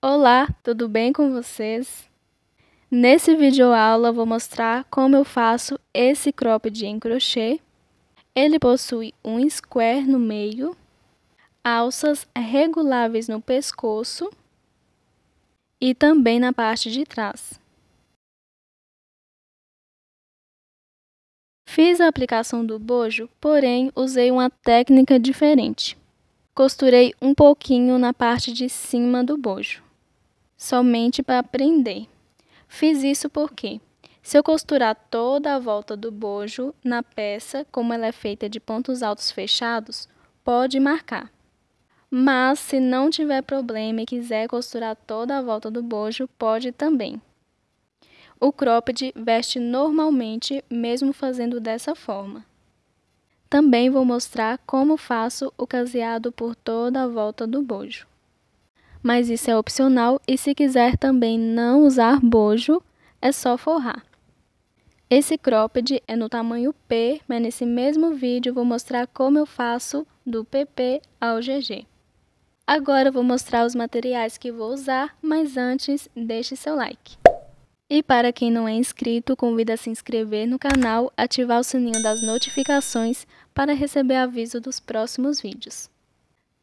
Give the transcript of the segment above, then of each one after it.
Olá, tudo bem com vocês? Nesse vídeo aula vou mostrar como eu faço esse cropped em crochê. Ele possui um square no meio, alças reguláveis no pescoço e também na parte de trás. Fiz a aplicação do bojo, porém usei uma técnica diferente. Costurei um pouquinho na parte de cima do bojo somente para prender. Fiz isso porque, se eu costurar toda a volta do bojo na peça, como ela é feita de pontos altos fechados, pode marcar. Mas, se não tiver problema e quiser costurar toda a volta do bojo, pode também. O cropped veste normalmente, mesmo fazendo dessa forma. Também vou mostrar como faço o caseado por toda a volta do bojo mas isso é opcional e se quiser também não usar bojo, é só forrar. Esse cropped é no tamanho P, mas nesse mesmo vídeo vou mostrar como eu faço do PP ao GG. Agora vou mostrar os materiais que vou usar, mas antes deixe seu like. E para quem não é inscrito, convida a se inscrever no canal, ativar o sininho das notificações para receber aviso dos próximos vídeos.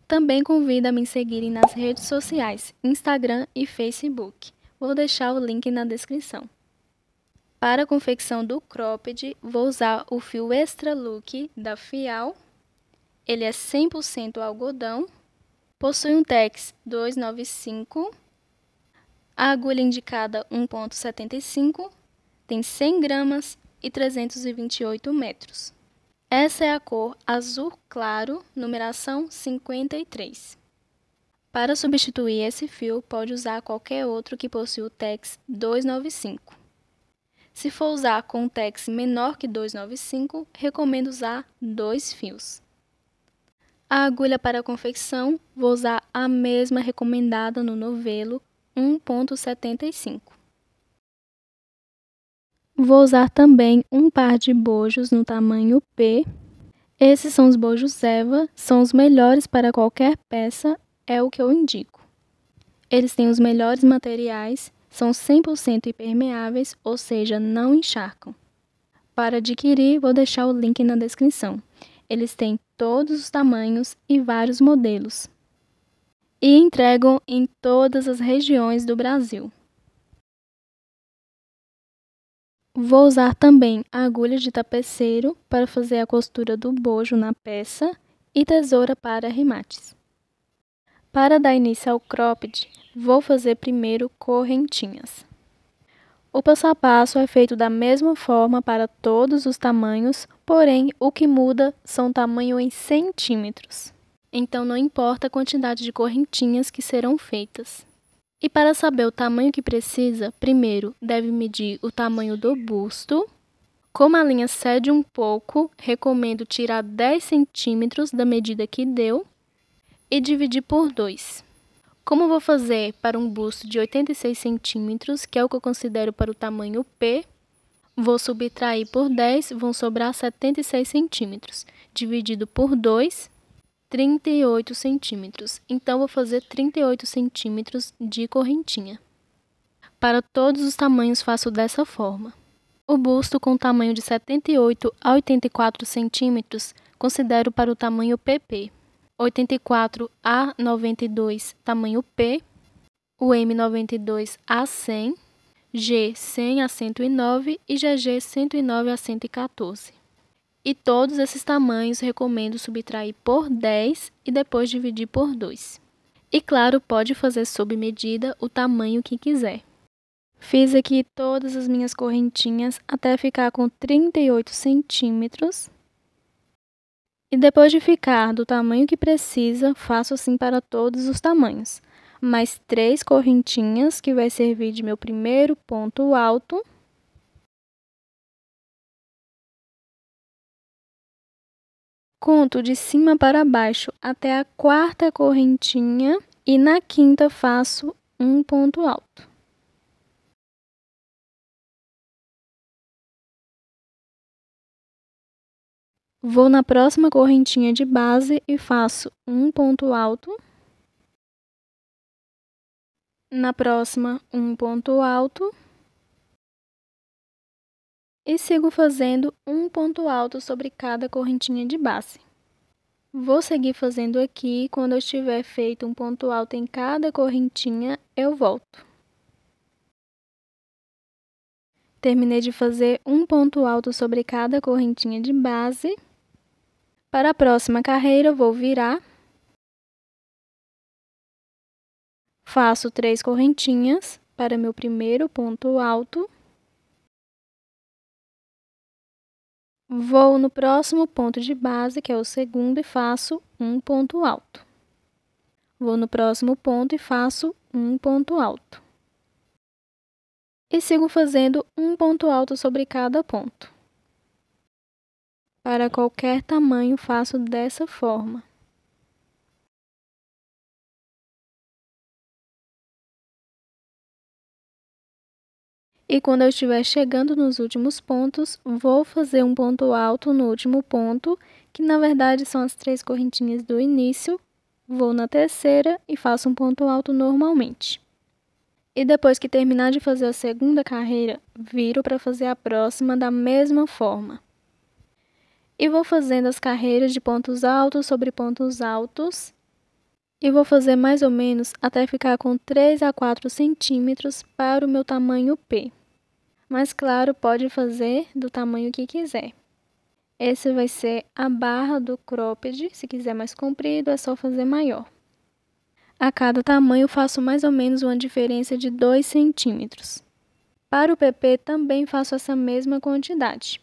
Também convido a me seguirem nas redes sociais, Instagram e Facebook. Vou deixar o link na descrição. Para a confecção do cropped, vou usar o fio Extra Look da Fial. Ele é 100% algodão, possui um tex 295, a agulha indicada 1.75, tem 100 gramas e 328 metros. Essa é a cor azul claro, numeração 53. Para substituir esse fio, pode usar qualquer outro que possua o TEX 295. Se for usar com um TEX menor que 295, recomendo usar dois fios. A agulha para a confecção, vou usar a mesma recomendada no novelo, 1.75. Vou usar também um par de bojos no tamanho P. Esses são os bojos Eva, são os melhores para qualquer peça, é o que eu indico. Eles têm os melhores materiais, são 100% impermeáveis, ou seja, não encharcam. Para adquirir, vou deixar o link na descrição. Eles têm todos os tamanhos e vários modelos. E entregam em todas as regiões do Brasil. Vou usar também agulha de tapeceiro para fazer a costura do bojo na peça e tesoura para remates. Para dar início ao cropped, vou fazer primeiro correntinhas. O passo a passo é feito da mesma forma para todos os tamanhos, porém o que muda são o tamanho em centímetros. Então não importa a quantidade de correntinhas que serão feitas. E para saber o tamanho que precisa, primeiro deve medir o tamanho do busto. Como a linha cede um pouco, recomendo tirar 10 centímetros da medida que deu e dividir por 2. Como vou fazer para um busto de 86 centímetros, que é o que eu considero para o tamanho P, vou subtrair por 10, vão sobrar 76 centímetros, dividido por 2, 38 centímetros. Então, vou fazer 38 centímetros de correntinha. Para todos os tamanhos, faço dessa forma. O busto com tamanho de 78 a 84 centímetros, considero para o tamanho PP. 84 a 92, tamanho P. O M92 a 100, G 100 a 109 e GG 109 a 114. E todos esses tamanhos recomendo subtrair por 10 e depois dividir por 2. E claro, pode fazer sob medida o tamanho que quiser. Fiz aqui todas as minhas correntinhas até ficar com 38 centímetros. E depois de ficar do tamanho que precisa, faço assim para todos os tamanhos. Mais três correntinhas, que vai servir de meu primeiro ponto alto. Conto de cima para baixo até a quarta correntinha e na quinta faço um ponto alto. Vou na próxima correntinha de base e faço um ponto alto. Na próxima, um ponto alto e sigo fazendo um ponto alto sobre cada correntinha de base. Vou seguir fazendo aqui, quando eu tiver feito um ponto alto em cada correntinha, eu volto. Terminei de fazer um ponto alto sobre cada correntinha de base. Para a próxima carreira, eu vou virar. Faço três correntinhas para meu primeiro ponto alto. Vou no próximo ponto de base, que é o segundo, e faço um ponto alto. Vou no próximo ponto e faço um ponto alto. E sigo fazendo um ponto alto sobre cada ponto. Para qualquer tamanho, faço dessa forma. E quando eu estiver chegando nos últimos pontos, vou fazer um ponto alto no último ponto, que na verdade são as três correntinhas do início. Vou na terceira e faço um ponto alto normalmente. E depois que terminar de fazer a segunda carreira, viro para fazer a próxima da mesma forma. E vou fazendo as carreiras de pontos altos sobre pontos altos e vou fazer mais ou menos até ficar com 3 a 4 centímetros para o meu tamanho P. Mas claro, pode fazer do tamanho que quiser. Esse vai ser a barra do cropped, se quiser mais comprido é só fazer maior. A cada tamanho faço mais ou menos uma diferença de 2 centímetros. Para o PP também faço essa mesma quantidade,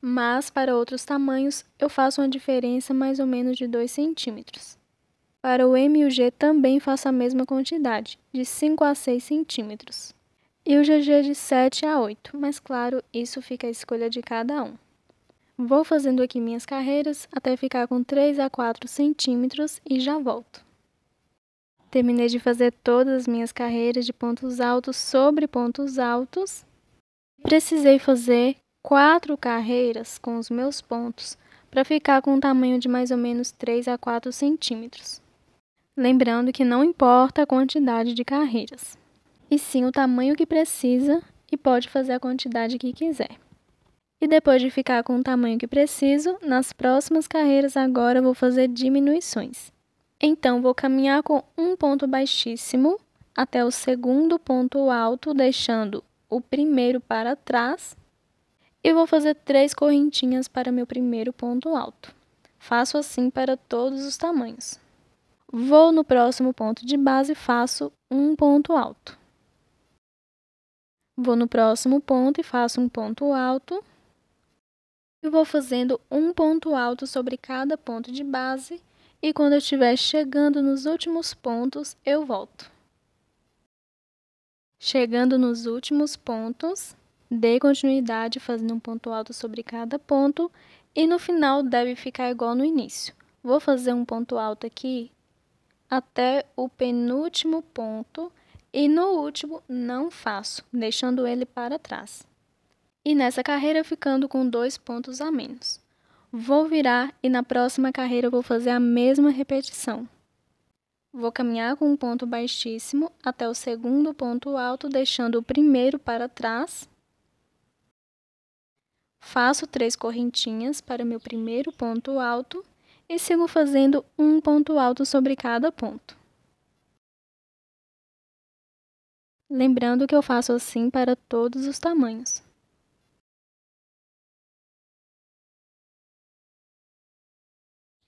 mas para outros tamanhos eu faço uma diferença mais ou menos de 2 centímetros. Para o M e o G também faça a mesma quantidade, de 5 a 6 centímetros. E o GG é de 7 a 8, mas claro, isso fica a escolha de cada um. Vou fazendo aqui minhas carreiras até ficar com 3 a 4 centímetros e já volto. Terminei de fazer todas as minhas carreiras de pontos altos sobre pontos altos. Precisei fazer quatro carreiras com os meus pontos para ficar com um tamanho de mais ou menos 3 a 4 centímetros lembrando que não importa a quantidade de carreiras, e sim o tamanho que precisa e pode fazer a quantidade que quiser. E depois de ficar com o tamanho que preciso, nas próximas carreiras agora vou fazer diminuições. Então, vou caminhar com um ponto baixíssimo até o segundo ponto alto, deixando o primeiro para trás. E vou fazer três correntinhas para meu primeiro ponto alto. Faço assim para todos os tamanhos vou no próximo ponto de base e faço um ponto alto. Vou no próximo ponto e faço um ponto alto. E vou fazendo um ponto alto sobre cada ponto de base. E quando eu estiver chegando nos últimos pontos, eu volto. Chegando nos últimos pontos, dê continuidade fazendo um ponto alto sobre cada ponto. E no final deve ficar igual no início. Vou fazer um ponto alto aqui até o penúltimo ponto e no último não faço, deixando ele para trás. E nessa carreira ficando com dois pontos a menos. Vou virar e na próxima carreira vou fazer a mesma repetição. Vou caminhar com um ponto baixíssimo até o segundo ponto alto, deixando o primeiro para trás. Faço três correntinhas para o meu primeiro ponto alto e sigo fazendo um ponto alto sobre cada ponto. Lembrando que eu faço assim para todos os tamanhos.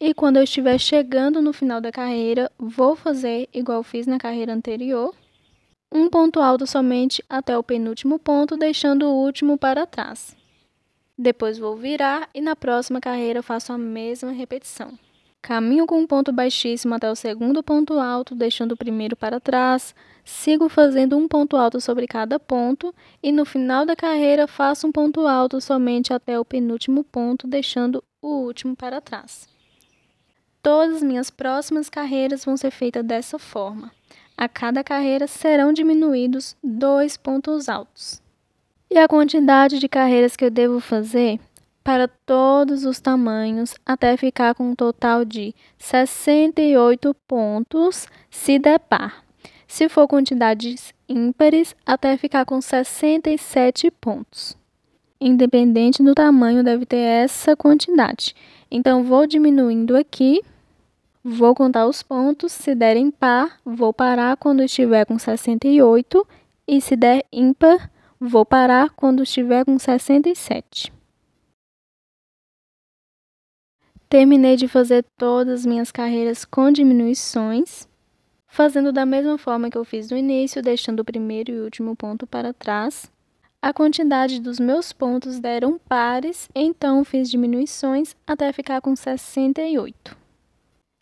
E quando eu estiver chegando no final da carreira, vou fazer igual fiz na carreira anterior, um ponto alto somente até o penúltimo ponto, deixando o último para trás. Depois vou virar e na próxima carreira faço a mesma repetição. Caminho com um ponto baixíssimo até o segundo ponto alto, deixando o primeiro para trás. Sigo fazendo um ponto alto sobre cada ponto e no final da carreira faço um ponto alto somente até o penúltimo ponto, deixando o último para trás. Todas as minhas próximas carreiras vão ser feitas dessa forma. A cada carreira serão diminuídos dois pontos altos e a quantidade de carreiras que eu devo fazer para todos os tamanhos até ficar com um total de 68 pontos se der par. Se for quantidades ímpares, até ficar com 67 pontos. Independente do tamanho, deve ter essa quantidade. Então, vou diminuindo aqui, vou contar os pontos. Se der par, vou parar quando estiver com 68. E se der ímpar, Vou parar quando estiver com 67. Terminei de fazer todas as minhas carreiras com diminuições, fazendo da mesma forma que eu fiz no início, deixando o primeiro e último ponto para trás. A quantidade dos meus pontos deram pares, então fiz diminuições até ficar com 68.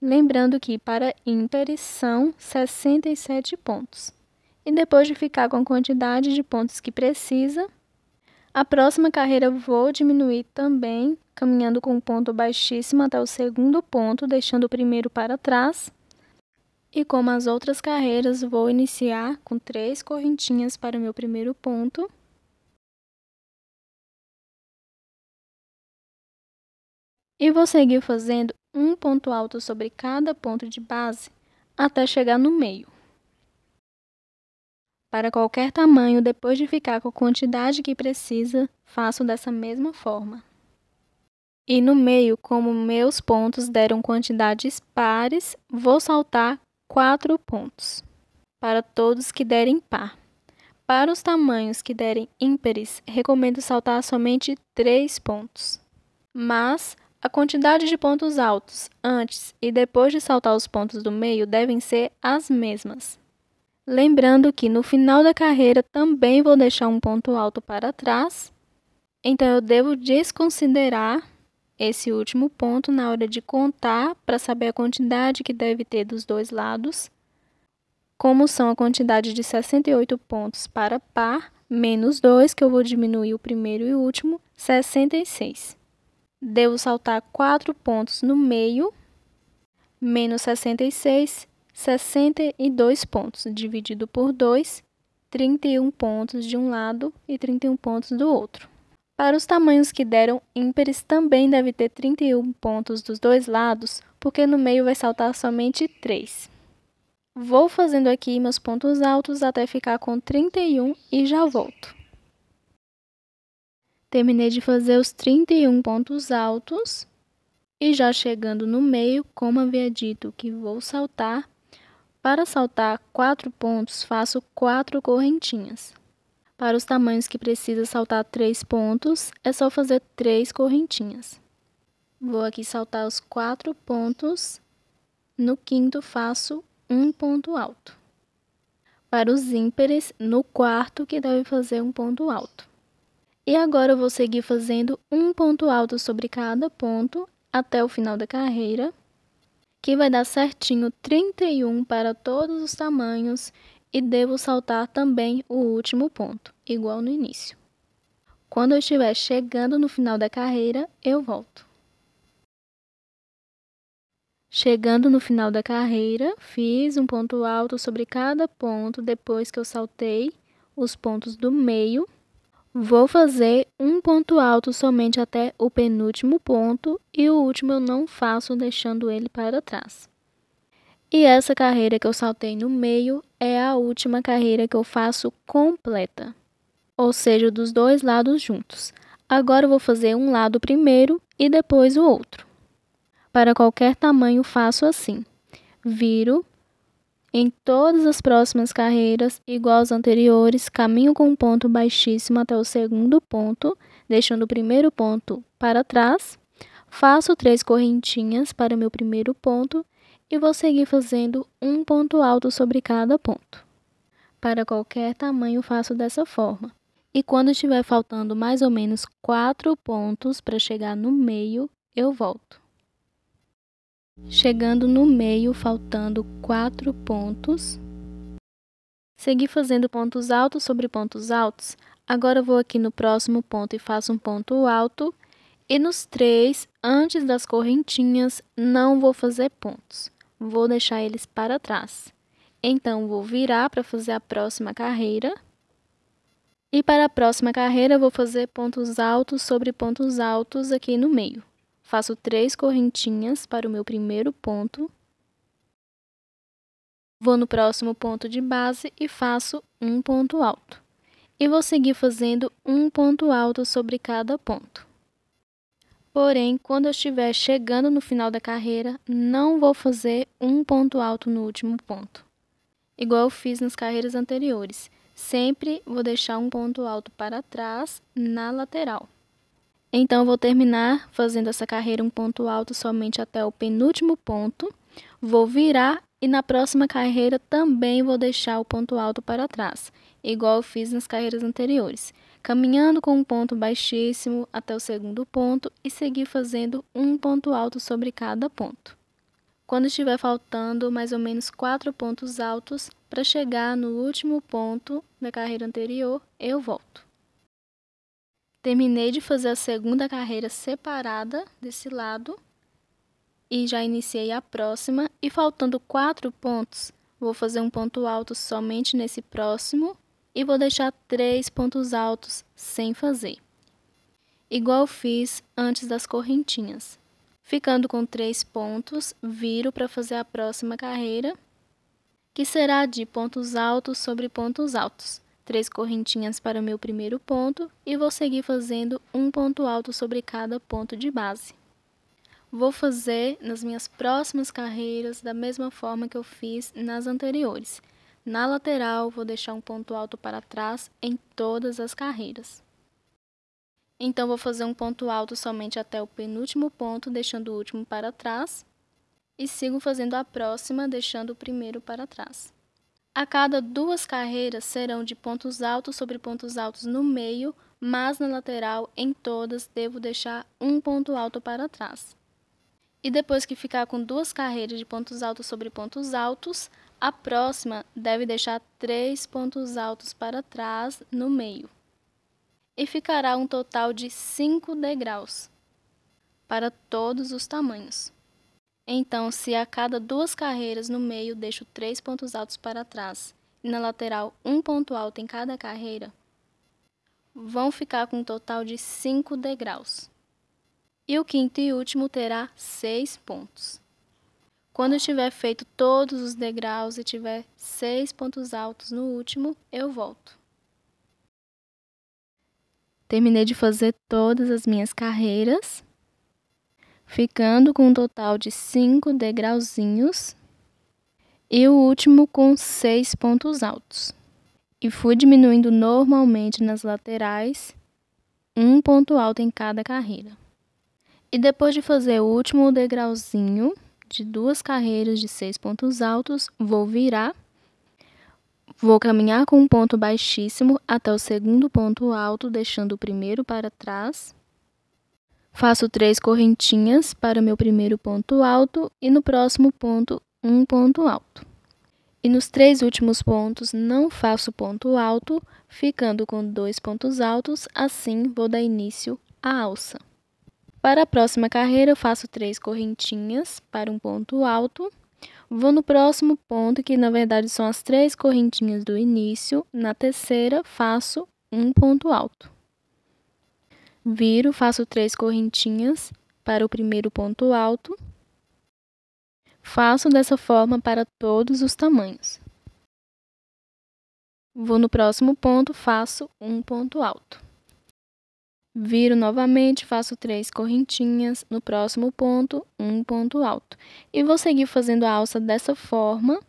Lembrando que para ímpares são 67 pontos e depois de ficar com a quantidade de pontos que precisa, a próxima carreira vou diminuir também, caminhando com um ponto baixíssimo até o segundo ponto, deixando o primeiro para trás. E como as outras carreiras, vou iniciar com três correntinhas para o meu primeiro ponto. E vou seguir fazendo um ponto alto sobre cada ponto de base até chegar no meio para qualquer tamanho depois de ficar com a quantidade que precisa, faço dessa mesma forma. E no meio, como meus pontos deram quantidades pares, vou saltar quatro pontos para todos que derem par. Para os tamanhos que derem ímpares, recomendo saltar somente três pontos. Mas a quantidade de pontos altos antes e depois de saltar os pontos do meio devem ser as mesmas. Lembrando que no final da carreira também vou deixar um ponto alto para trás, então eu devo desconsiderar esse último ponto na hora de contar para saber a quantidade que deve ter dos dois lados. Como são a quantidade de 68 pontos para par, menos 2, que eu vou diminuir o primeiro e o último, 66. Devo saltar 4 pontos no meio, menos 66, 62 pontos, dividido por 2, 31 pontos de um lado e 31 pontos do outro. Para os tamanhos que deram ímpares, também deve ter 31 pontos dos dois lados, porque no meio vai saltar somente 3. Vou fazendo aqui meus pontos altos até ficar com 31 e já volto. Terminei de fazer os 31 pontos altos e já chegando no meio, como havia dito que vou saltar, para saltar quatro pontos, faço quatro correntinhas. Para os tamanhos que precisa saltar três pontos, é só fazer três correntinhas. Vou aqui saltar os quatro pontos. No quinto, faço um ponto alto. Para os ímpares, no quarto, que deve fazer um ponto alto. E agora, eu vou seguir fazendo um ponto alto sobre cada ponto até o final da carreira que vai dar certinho 31 para todos os tamanhos e devo saltar também o último ponto, igual no início. Quando eu estiver chegando no final da carreira, eu volto. Chegando no final da carreira, fiz um ponto alto sobre cada ponto depois que eu saltei os pontos do meio Vou fazer um ponto alto somente até o penúltimo ponto e o último eu não faço deixando ele para trás. E essa carreira que eu saltei no meio é a última carreira que eu faço completa, ou seja, dos dois lados juntos. Agora eu vou fazer um lado primeiro e depois o outro. Para qualquer tamanho faço assim, viro em todas as próximas carreiras, igual às anteriores, caminho com um ponto baixíssimo até o segundo ponto, deixando o primeiro ponto para trás. Faço três correntinhas para o meu primeiro ponto e vou seguir fazendo um ponto alto sobre cada ponto. Para qualquer tamanho, faço dessa forma. E quando estiver faltando mais ou menos quatro pontos para chegar no meio, eu volto. Chegando no meio, faltando quatro pontos. Segui fazendo pontos altos sobre pontos altos. Agora vou aqui no próximo ponto e faço um ponto alto. E nos três, antes das correntinhas, não vou fazer pontos. Vou deixar eles para trás. Então, vou virar para fazer a próxima carreira. E para a próxima carreira, vou fazer pontos altos sobre pontos altos aqui no meio. Faço três correntinhas para o meu primeiro ponto. Vou no próximo ponto de base e faço um ponto alto. E vou seguir fazendo um ponto alto sobre cada ponto. Porém, quando eu estiver chegando no final da carreira, não vou fazer um ponto alto no último ponto. Igual eu fiz nas carreiras anteriores. Sempre vou deixar um ponto alto para trás na lateral. Então, vou terminar fazendo essa carreira um ponto alto somente até o penúltimo ponto. Vou virar e na próxima carreira também vou deixar o ponto alto para trás, igual eu fiz nas carreiras anteriores. Caminhando com um ponto baixíssimo até o segundo ponto e seguir fazendo um ponto alto sobre cada ponto. Quando estiver faltando mais ou menos quatro pontos altos para chegar no último ponto da carreira anterior, eu volto. Terminei de fazer a segunda carreira separada desse lado e já iniciei a próxima. E faltando quatro pontos, vou fazer um ponto alto somente nesse próximo e vou deixar três pontos altos sem fazer. Igual fiz antes das correntinhas. Ficando com três pontos, viro para fazer a próxima carreira, que será de pontos altos sobre pontos altos três correntinhas para o meu primeiro ponto e vou seguir fazendo um ponto alto sobre cada ponto de base. Vou fazer nas minhas próximas carreiras da mesma forma que eu fiz nas anteriores. Na lateral, vou deixar um ponto alto para trás em todas as carreiras. Então, vou fazer um ponto alto somente até o penúltimo ponto, deixando o último para trás. E sigo fazendo a próxima, deixando o primeiro para trás. A cada duas carreiras serão de pontos altos sobre pontos altos no meio, mas na lateral, em todas, devo deixar um ponto alto para trás. E depois que ficar com duas carreiras de pontos altos sobre pontos altos, a próxima deve deixar três pontos altos para trás no meio. E ficará um total de cinco degraus para todos os tamanhos. Então, se a cada duas carreiras no meio deixo três pontos altos para trás e na lateral um ponto alto em cada carreira, vão ficar com um total de cinco degraus. E o quinto e último terá seis pontos. Quando tiver feito todos os degraus e tiver seis pontos altos no último, eu volto. Terminei de fazer todas as minhas carreiras ficando com um total de 5 degrauzinhos e o último com 6 pontos altos. E fui diminuindo normalmente nas laterais, um ponto alto em cada carreira. E depois de fazer o último degrauzinho de duas carreiras de seis pontos altos, vou virar, vou caminhar com um ponto baixíssimo até o segundo ponto alto, deixando o primeiro para trás Faço três correntinhas para o meu primeiro ponto alto e no próximo ponto, um ponto alto. E nos três últimos pontos, não faço ponto alto, ficando com dois pontos altos, assim vou dar início à alça. Para a próxima carreira, eu faço três correntinhas para um ponto alto. Vou no próximo ponto, que na verdade são as três correntinhas do início. Na terceira, faço um ponto alto. Viro, faço três correntinhas para o primeiro ponto alto. Faço dessa forma para todos os tamanhos. Vou no próximo ponto, faço um ponto alto. Viro novamente, faço três correntinhas, no próximo ponto, um ponto alto. E vou seguir fazendo a alça dessa forma,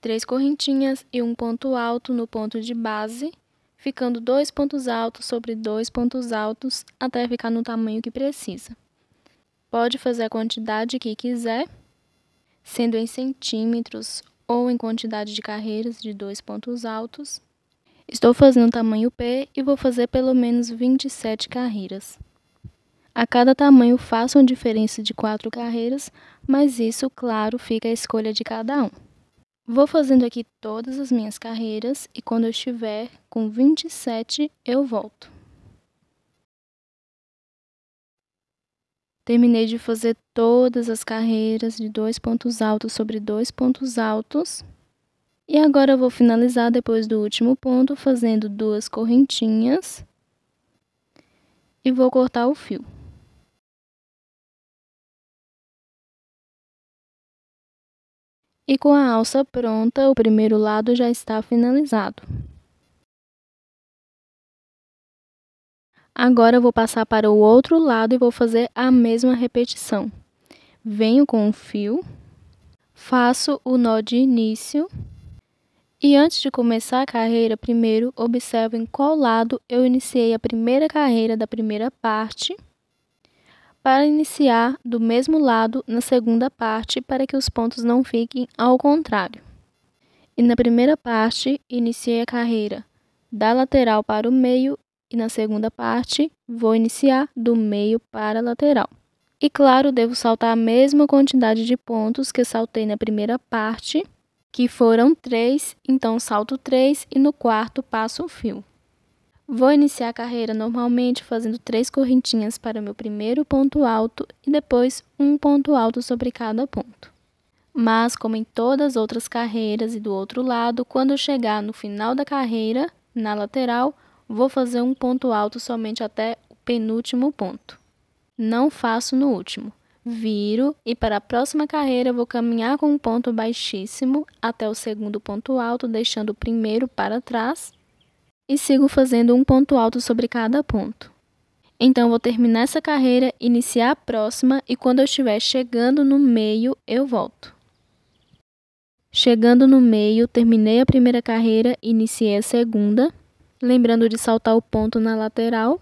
três correntinhas e um ponto alto no ponto de base, ficando dois pontos altos sobre dois pontos altos até ficar no tamanho que precisa. Pode fazer a quantidade que quiser, sendo em centímetros ou em quantidade de carreiras de dois pontos altos. Estou fazendo tamanho P e vou fazer pelo menos 27 carreiras. A cada tamanho faço uma diferença de 4 carreiras, mas isso, claro, fica a escolha de cada um. Vou fazendo aqui todas as minhas carreiras e quando eu estiver com 27 eu volto. Terminei de fazer todas as carreiras de dois pontos altos sobre dois pontos altos. E agora eu vou finalizar depois do último ponto fazendo duas correntinhas e vou cortar o fio. E com a alça pronta, o primeiro lado já está finalizado. Agora vou passar para o outro lado e vou fazer a mesma repetição. Venho com o fio, faço o nó de início e antes de começar a carreira, primeiro observo em qual lado eu iniciei a primeira carreira da primeira parte para iniciar do mesmo lado na segunda parte para que os pontos não fiquem ao contrário. E na primeira parte, iniciei a carreira da lateral para o meio e na segunda parte, vou iniciar do meio para a lateral. E claro, devo saltar a mesma quantidade de pontos que saltei na primeira parte, que foram 3, então salto 3 e no quarto passo o fio. Vou iniciar a carreira normalmente fazendo três correntinhas para o meu primeiro ponto alto e depois um ponto alto sobre cada ponto. Mas, como em todas as outras carreiras e do outro lado, quando chegar no final da carreira, na lateral, vou fazer um ponto alto somente até o penúltimo ponto. Não faço no último. Viro e para a próxima carreira vou caminhar com um ponto baixíssimo até o segundo ponto alto, deixando o primeiro para trás e sigo fazendo um ponto alto sobre cada ponto. Então vou terminar essa carreira, iniciar a próxima e quando eu estiver chegando no meio, eu volto. Chegando no meio, terminei a primeira carreira, iniciei a segunda, lembrando de saltar o ponto na lateral.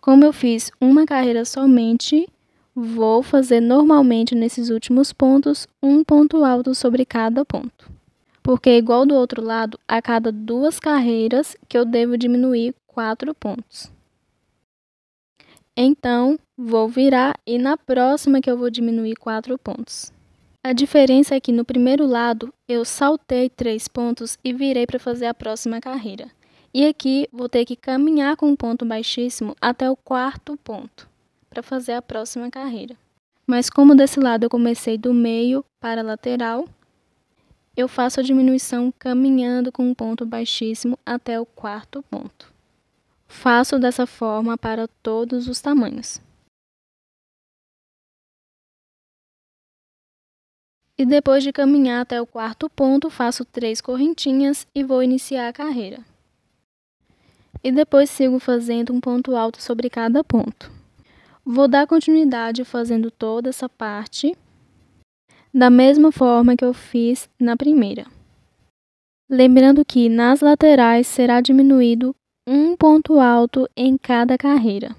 Como eu fiz uma carreira somente, vou fazer normalmente nesses últimos pontos um ponto alto sobre cada ponto porque é igual do outro lado, a cada duas carreiras que eu devo diminuir 4 pontos. Então, vou virar e na próxima que eu vou diminuir 4 pontos. A diferença é que no primeiro lado eu saltei 3 pontos e virei para fazer a próxima carreira. E aqui vou ter que caminhar com um ponto baixíssimo até o quarto ponto para fazer a próxima carreira. Mas como desse lado eu comecei do meio para a lateral, eu faço a diminuição caminhando com um ponto baixíssimo até o quarto ponto. Faço dessa forma para todos os tamanhos. E depois de caminhar até o quarto ponto, faço três correntinhas e vou iniciar a carreira. E depois sigo fazendo um ponto alto sobre cada ponto. Vou dar continuidade fazendo toda essa parte da mesma forma que eu fiz na primeira. Lembrando que nas laterais será diminuído um ponto alto em cada carreira,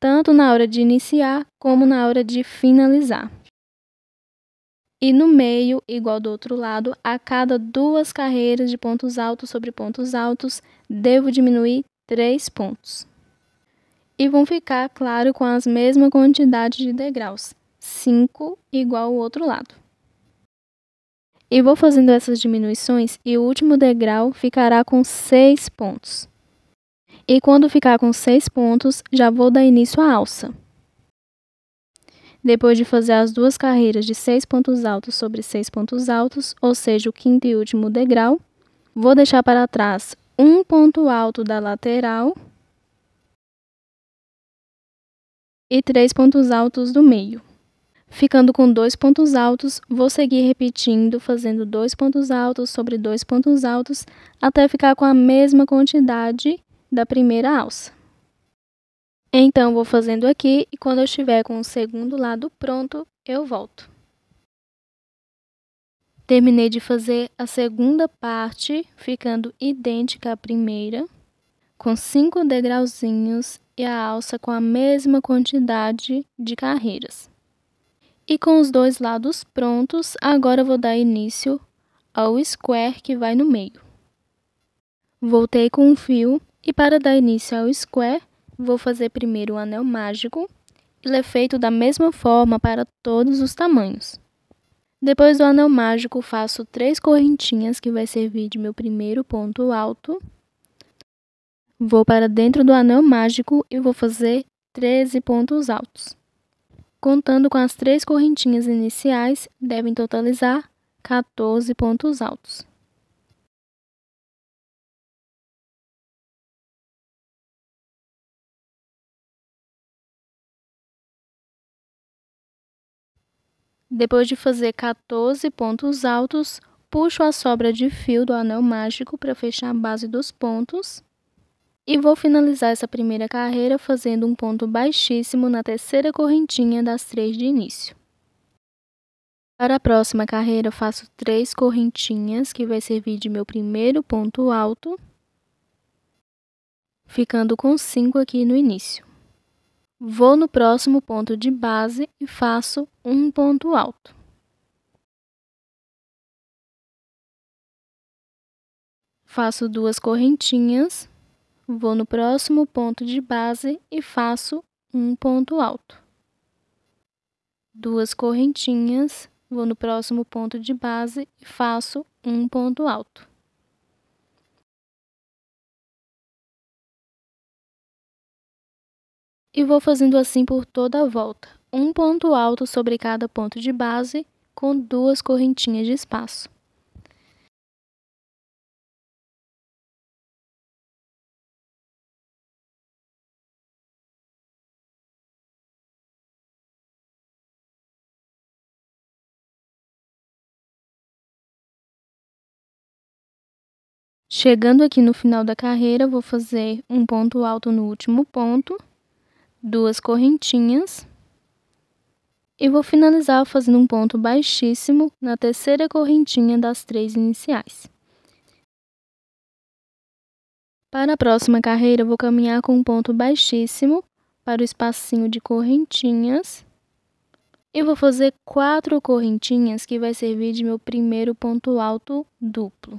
tanto na hora de iniciar como na hora de finalizar. E no meio, igual do outro lado, a cada duas carreiras de pontos altos sobre pontos altos, devo diminuir três pontos. E vão ficar, claro, com a mesma quantidade de degraus, 5 igual ao outro lado. E vou fazendo essas diminuições e o último degrau ficará com 6 pontos. E quando ficar com 6 pontos, já vou dar início à alça. Depois de fazer as duas carreiras de 6 pontos altos sobre 6 pontos altos, ou seja, o quinto e último degrau, vou deixar para trás um ponto alto da lateral e três pontos altos do meio. Ficando com dois pontos altos, vou seguir repetindo, fazendo dois pontos altos sobre dois pontos altos, até ficar com a mesma quantidade da primeira alça. Então, vou fazendo aqui e quando eu estiver com o segundo lado pronto, eu volto. Terminei de fazer a segunda parte, ficando idêntica à primeira, com cinco degrauzinhos e a alça com a mesma quantidade de carreiras. E com os dois lados prontos, agora vou dar início ao square que vai no meio. Voltei com um fio e para dar início ao square, vou fazer primeiro um anel mágico. Ele é feito da mesma forma para todos os tamanhos. Depois do anel mágico, faço três correntinhas que vai servir de meu primeiro ponto alto. Vou para dentro do anel mágico e vou fazer 13 pontos altos contando com as três correntinhas iniciais, devem totalizar 14 pontos altos. Depois de fazer 14 pontos altos, puxo a sobra de fio do anel mágico para fechar a base dos pontos. E vou finalizar essa primeira carreira fazendo um ponto baixíssimo na terceira correntinha das três de início. Para a próxima carreira, faço três correntinhas, que vai servir de meu primeiro ponto alto, ficando com cinco aqui no início. Vou no próximo ponto de base e faço um ponto alto. Faço duas correntinhas, vou no próximo ponto de base e faço um ponto alto. Duas correntinhas, vou no próximo ponto de base e faço um ponto alto. E vou fazendo assim por toda a volta, um ponto alto sobre cada ponto de base com duas correntinhas de espaço. Chegando aqui no final da carreira, vou fazer um ponto alto no último ponto, duas correntinhas. E vou finalizar fazendo um ponto baixíssimo na terceira correntinha das três iniciais. Para a próxima carreira, vou caminhar com um ponto baixíssimo para o espacinho de correntinhas. e vou fazer quatro correntinhas que vai servir de meu primeiro ponto alto duplo.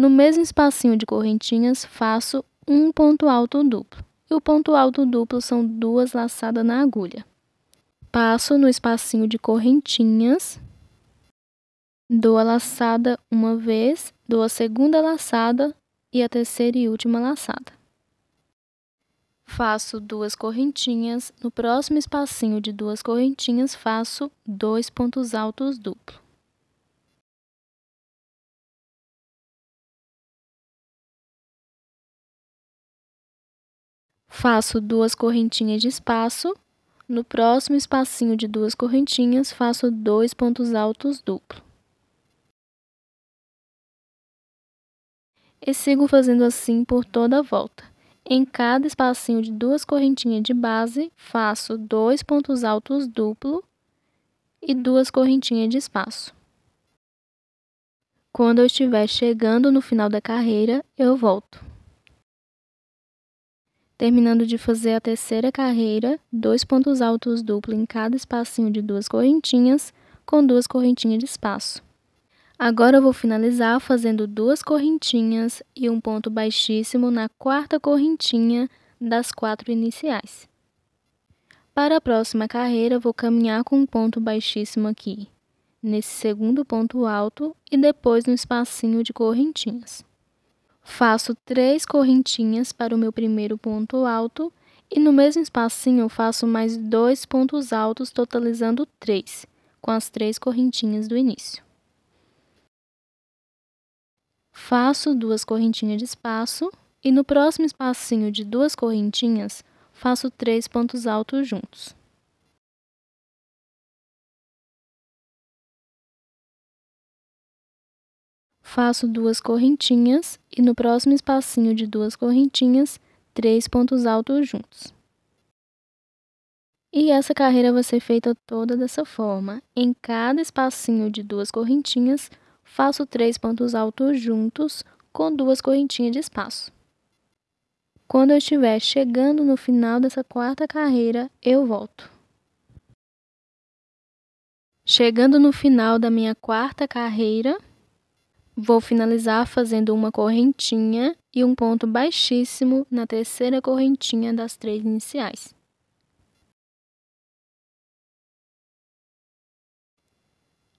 No mesmo espacinho de correntinhas, faço um ponto alto duplo. E o ponto alto duplo são duas laçadas na agulha. Passo no espacinho de correntinhas, dou a laçada uma vez, dou a segunda laçada e a terceira e última laçada. Faço duas correntinhas, no próximo espacinho de duas correntinhas faço dois pontos altos duplo. Faço duas correntinhas de espaço. No próximo espacinho de duas correntinhas, faço dois pontos altos duplo. E sigo fazendo assim por toda a volta. Em cada espacinho de duas correntinhas de base, faço dois pontos altos duplo e duas correntinhas de espaço. Quando eu estiver chegando no final da carreira, eu volto terminando de fazer a terceira carreira, dois pontos altos duplo em cada espacinho de duas correntinhas, com duas correntinhas de espaço. Agora eu vou finalizar fazendo duas correntinhas e um ponto baixíssimo na quarta correntinha das quatro iniciais. Para a próxima carreira, vou caminhar com um ponto baixíssimo aqui, nesse segundo ponto alto e depois no espacinho de correntinhas. Faço três correntinhas para o meu primeiro ponto alto e no mesmo espacinho eu faço mais dois pontos altos, totalizando três, com as três correntinhas do início. Faço duas correntinhas de espaço e no próximo espacinho de duas correntinhas, faço três pontos altos juntos. faço duas correntinhas e no próximo espacinho de duas correntinhas, três pontos altos juntos. E essa carreira vai ser feita toda dessa forma. Em cada espacinho de duas correntinhas, faço três pontos altos juntos com duas correntinhas de espaço. Quando eu estiver chegando no final dessa quarta carreira, eu volto. Chegando no final da minha quarta carreira, Vou finalizar fazendo uma correntinha e um ponto baixíssimo na terceira correntinha das três iniciais.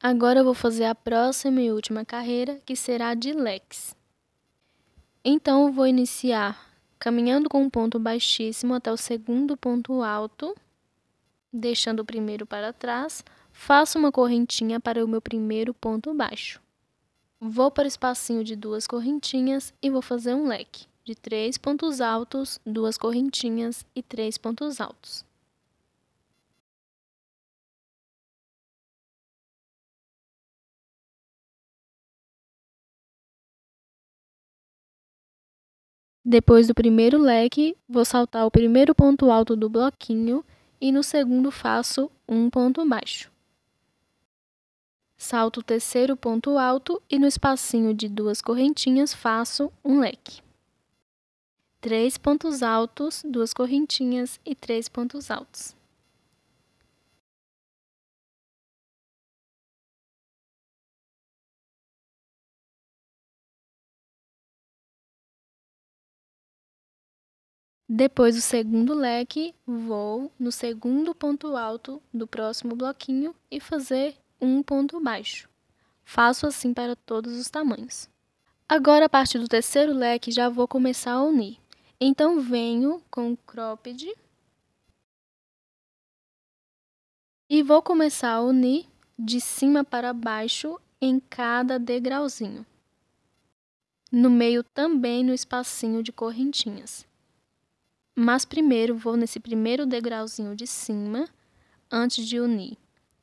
Agora eu vou fazer a próxima e última carreira, que será de lex. Então, eu vou iniciar caminhando com um ponto baixíssimo até o segundo ponto alto, deixando o primeiro para trás, faço uma correntinha para o meu primeiro ponto baixo. Vou para o espacinho de duas correntinhas e vou fazer um leque de três pontos altos, duas correntinhas e três pontos altos. Depois do primeiro leque, vou saltar o primeiro ponto alto do bloquinho e no segundo faço um ponto baixo salto o terceiro ponto alto e no espacinho de duas correntinhas faço um leque. Três pontos altos, duas correntinhas e três pontos altos. Depois do segundo leque, vou no segundo ponto alto do próximo bloquinho e fazer um ponto baixo. Faço assim para todos os tamanhos. Agora, a partir do terceiro leque, já vou começar a unir. Então, venho com o cropped e vou começar a unir de cima para baixo em cada degrauzinho. No meio também no espacinho de correntinhas. Mas primeiro vou nesse primeiro degrauzinho de cima antes de unir.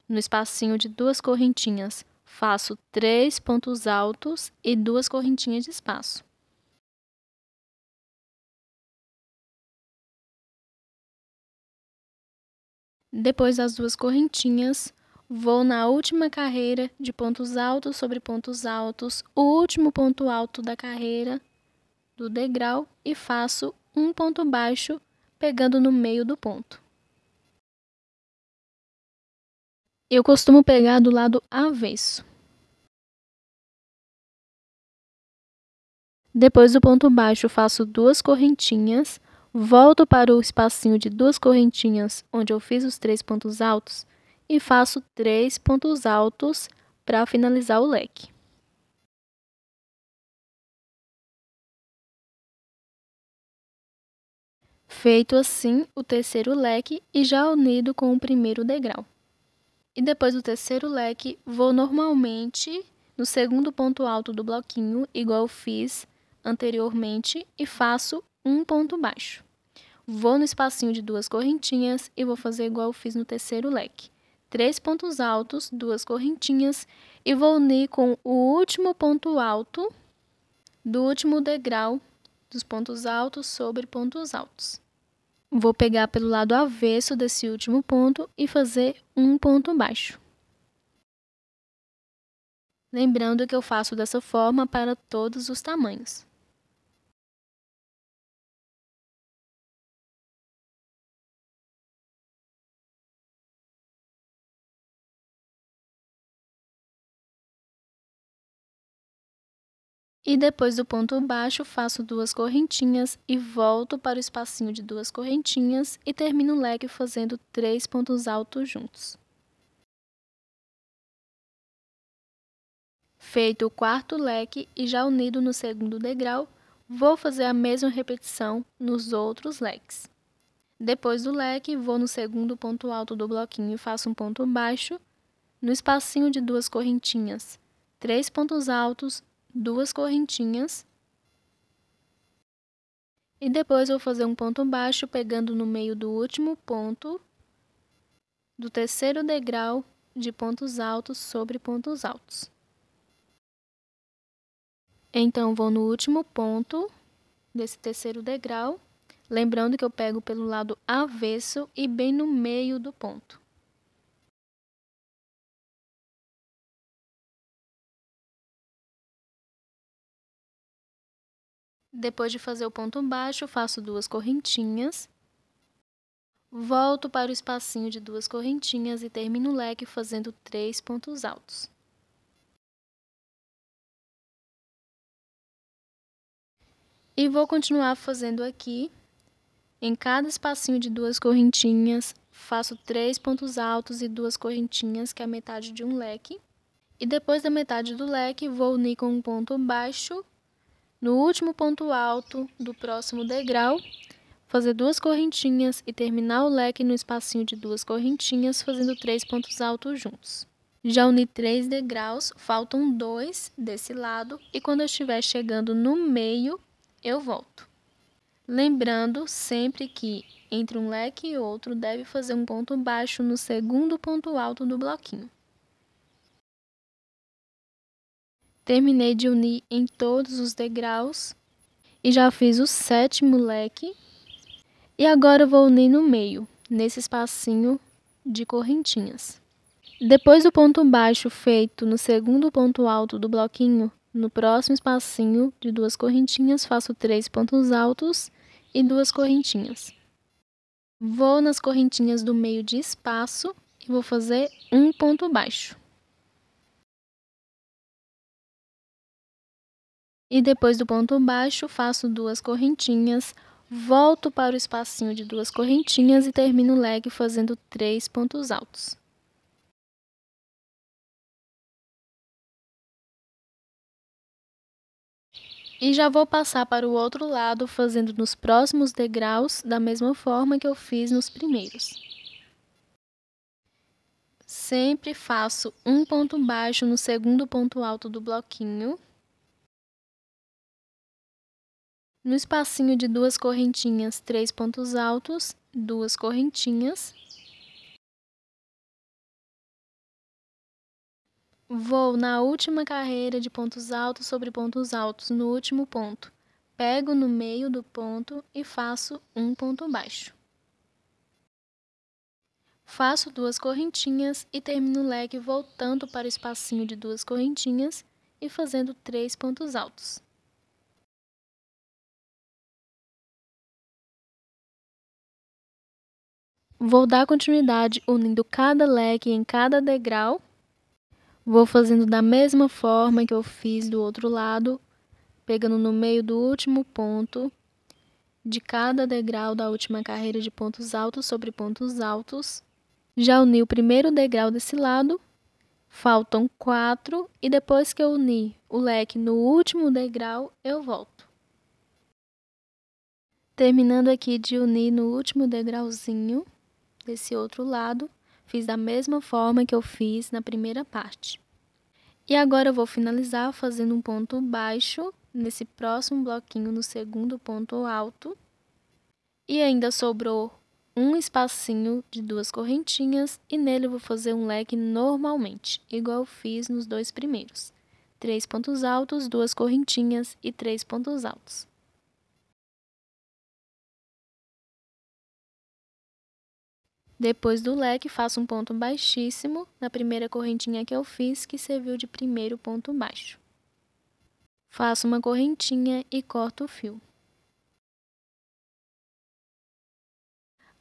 No espacinho de duas correntinhas, faço três pontos altos e duas correntinhas de espaço. Depois das duas correntinhas, vou na última carreira de pontos altos sobre pontos altos, o último ponto alto da carreira do degrau e faço um ponto baixo pegando no meio do ponto. Eu costumo pegar do lado avesso. Depois do ponto baixo, faço duas correntinhas, volto para o espacinho de duas correntinhas onde eu fiz os três pontos altos e faço três pontos altos para finalizar o leque. Feito assim o terceiro leque e já unido com o primeiro degrau. E depois do terceiro leque, vou normalmente no segundo ponto alto do bloquinho, igual eu fiz anteriormente, e faço um ponto baixo. Vou no espacinho de duas correntinhas e vou fazer igual eu fiz no terceiro leque. Três pontos altos, duas correntinhas, e vou unir com o último ponto alto do último degrau dos pontos altos sobre pontos altos. Vou pegar pelo lado avesso desse último ponto e fazer um ponto baixo. Lembrando que eu faço dessa forma para todos os tamanhos. E depois do ponto baixo, faço duas correntinhas e volto para o espacinho de duas correntinhas e termino o leque fazendo três pontos altos juntos. Feito o quarto leque e já unido no segundo degrau, vou fazer a mesma repetição nos outros leques. Depois do leque, vou no segundo ponto alto do bloquinho e faço um ponto baixo, no espacinho de duas correntinhas, três pontos altos duas correntinhas. E depois vou fazer um ponto baixo pegando no meio do último ponto do terceiro degrau de pontos altos sobre pontos altos. Então, vou no último ponto desse terceiro degrau, lembrando que eu pego pelo lado avesso e bem no meio do ponto. Depois de fazer o ponto baixo, faço duas correntinhas. Volto para o espacinho de duas correntinhas e termino o leque fazendo três pontos altos. E vou continuar fazendo aqui. Em cada espacinho de duas correntinhas, faço três pontos altos e duas correntinhas, que é a metade de um leque. E depois da metade do leque, vou unir com um ponto baixo no último ponto alto do próximo degrau, fazer duas correntinhas e terminar o leque no espacinho de duas correntinhas, fazendo três pontos altos juntos. Já uni três degraus, faltam dois desse lado e quando eu estiver chegando no meio, eu volto. Lembrando sempre que entre um leque e outro deve fazer um ponto baixo no segundo ponto alto do bloquinho. Terminei de unir em todos os degraus e já fiz o sétimo leque. E agora vou unir no meio, nesse espacinho de correntinhas. Depois do ponto baixo feito no segundo ponto alto do bloquinho, no próximo espacinho de duas correntinhas faço três pontos altos e duas correntinhas. Vou nas correntinhas do meio de espaço e vou fazer um ponto baixo. e depois do ponto baixo faço duas correntinhas, volto para o espacinho de duas correntinhas e termino o leg fazendo três pontos altos. E já vou passar para o outro lado, fazendo nos próximos degraus, da mesma forma que eu fiz nos primeiros. Sempre faço um ponto baixo no segundo ponto alto do bloquinho. No espacinho de duas correntinhas, três pontos altos, duas correntinhas. Vou na última carreira de pontos altos sobre pontos altos, no último ponto. Pego no meio do ponto e faço um ponto baixo. Faço duas correntinhas e termino o leque voltando para o espacinho de duas correntinhas e fazendo três pontos altos. Vou dar continuidade unindo cada leque em cada degrau. Vou fazendo da mesma forma que eu fiz do outro lado, pegando no meio do último ponto de cada degrau da última carreira de pontos altos sobre pontos altos. Já uni o primeiro degrau desse lado, faltam quatro, e depois que eu uni o leque no último degrau, eu volto. Terminando aqui de unir no último degrauzinho desse outro lado, fiz da mesma forma que eu fiz na primeira parte. E agora eu vou finalizar fazendo um ponto baixo nesse próximo bloquinho no segundo ponto alto. E ainda sobrou um espacinho de duas correntinhas e nele eu vou fazer um leque normalmente, igual eu fiz nos dois primeiros. Três pontos altos, duas correntinhas e três pontos altos. Depois do leque, faço um ponto baixíssimo na primeira correntinha que eu fiz, que serviu de primeiro ponto baixo. Faço uma correntinha e corto o fio.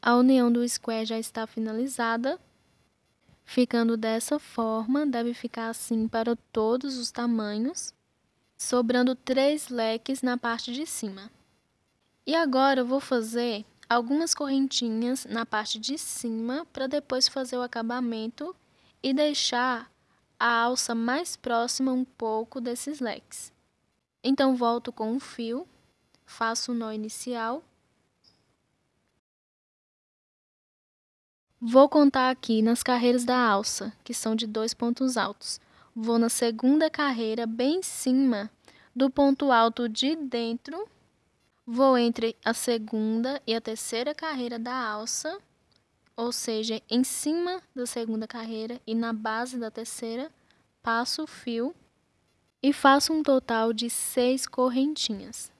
A união do square já está finalizada. Ficando dessa forma, deve ficar assim para todos os tamanhos, sobrando três leques na parte de cima. E agora eu vou fazer algumas correntinhas na parte de cima para depois fazer o acabamento e deixar a alça mais próxima um pouco desses leques. Então volto com o fio, faço o um nó inicial. Vou contar aqui nas carreiras da alça, que são de dois pontos altos. Vou na segunda carreira, bem em cima do ponto alto de dentro Vou entre a segunda e a terceira carreira da alça, ou seja, em cima da segunda carreira e na base da terceira, passo o fio e faço um total de seis correntinhas.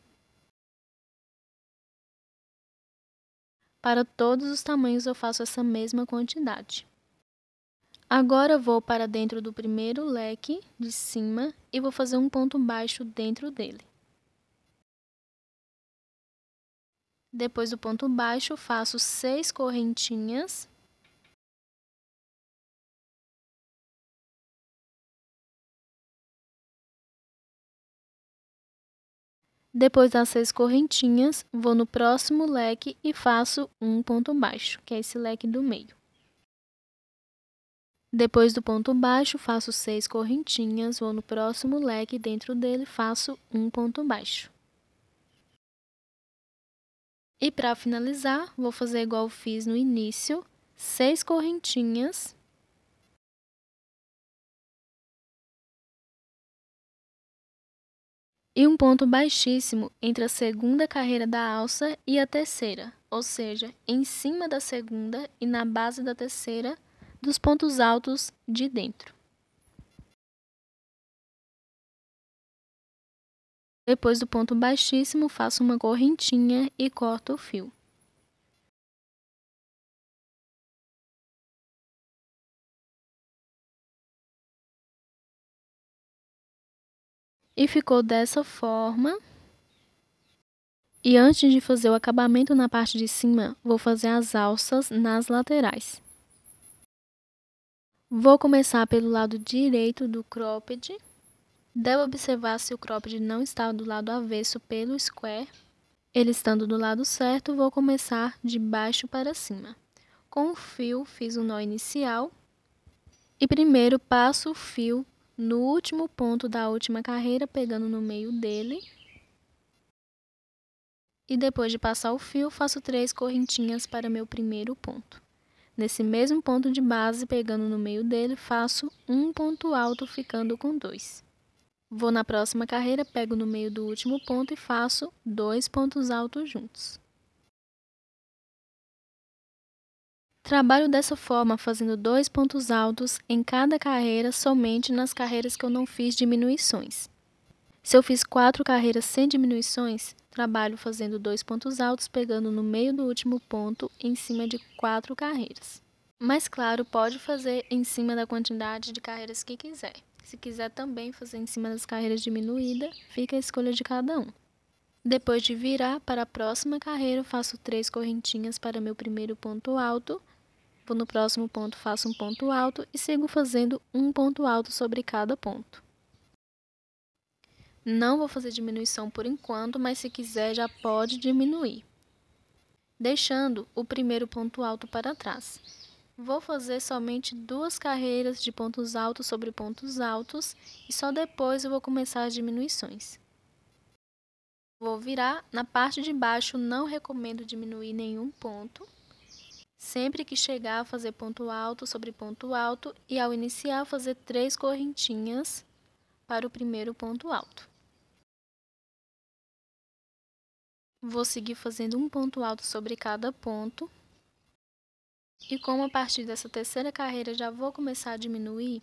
Para todos os tamanhos eu faço essa mesma quantidade. Agora vou para dentro do primeiro leque de cima e vou fazer um ponto baixo dentro dele. Depois do ponto baixo, faço seis correntinhas. Depois das seis correntinhas, vou no próximo leque e faço um ponto baixo, que é esse leque do meio. Depois do ponto baixo, faço seis correntinhas, vou no próximo leque e dentro dele faço um ponto baixo. E para finalizar, vou fazer igual eu fiz no início, seis correntinhas. E um ponto baixíssimo entre a segunda carreira da alça e a terceira, ou seja, em cima da segunda e na base da terceira, dos pontos altos de dentro. Depois do ponto baixíssimo, faço uma correntinha e corto o fio. E ficou dessa forma. E antes de fazer o acabamento na parte de cima, vou fazer as alças nas laterais. Vou começar pelo lado direito do cropped. Deve observar se o cropped não está do lado avesso pelo square. Ele estando do lado certo, vou começar de baixo para cima. Com o fio, fiz o um nó inicial. E primeiro passo o fio no último ponto da última carreira, pegando no meio dele. E depois de passar o fio, faço três correntinhas para meu primeiro ponto. Nesse mesmo ponto de base, pegando no meio dele, faço um ponto alto, ficando com dois. Vou na próxima carreira, pego no meio do último ponto e faço dois pontos altos juntos. Trabalho dessa forma, fazendo dois pontos altos em cada carreira, somente nas carreiras que eu não fiz diminuições. Se eu fiz quatro carreiras sem diminuições, trabalho fazendo dois pontos altos, pegando no meio do último ponto, em cima de quatro carreiras. Mas claro, pode fazer em cima da quantidade de carreiras que quiser. Se quiser também fazer em cima das carreiras diminuída, fica a escolha de cada um. Depois de virar para a próxima carreira, faço três correntinhas para meu primeiro ponto alto. Vou no próximo ponto, faço um ponto alto e sigo fazendo um ponto alto sobre cada ponto. Não vou fazer diminuição por enquanto, mas se quiser já pode diminuir. Deixando o primeiro ponto alto para trás. Vou fazer somente duas carreiras de pontos altos sobre pontos altos e só depois eu vou começar as diminuições. Vou virar, na parte de baixo não recomendo diminuir nenhum ponto. Sempre que chegar a fazer ponto alto sobre ponto alto e ao iniciar fazer três correntinhas para o primeiro ponto alto. Vou seguir fazendo um ponto alto sobre cada ponto e como a partir dessa terceira carreira já vou começar a diminuir,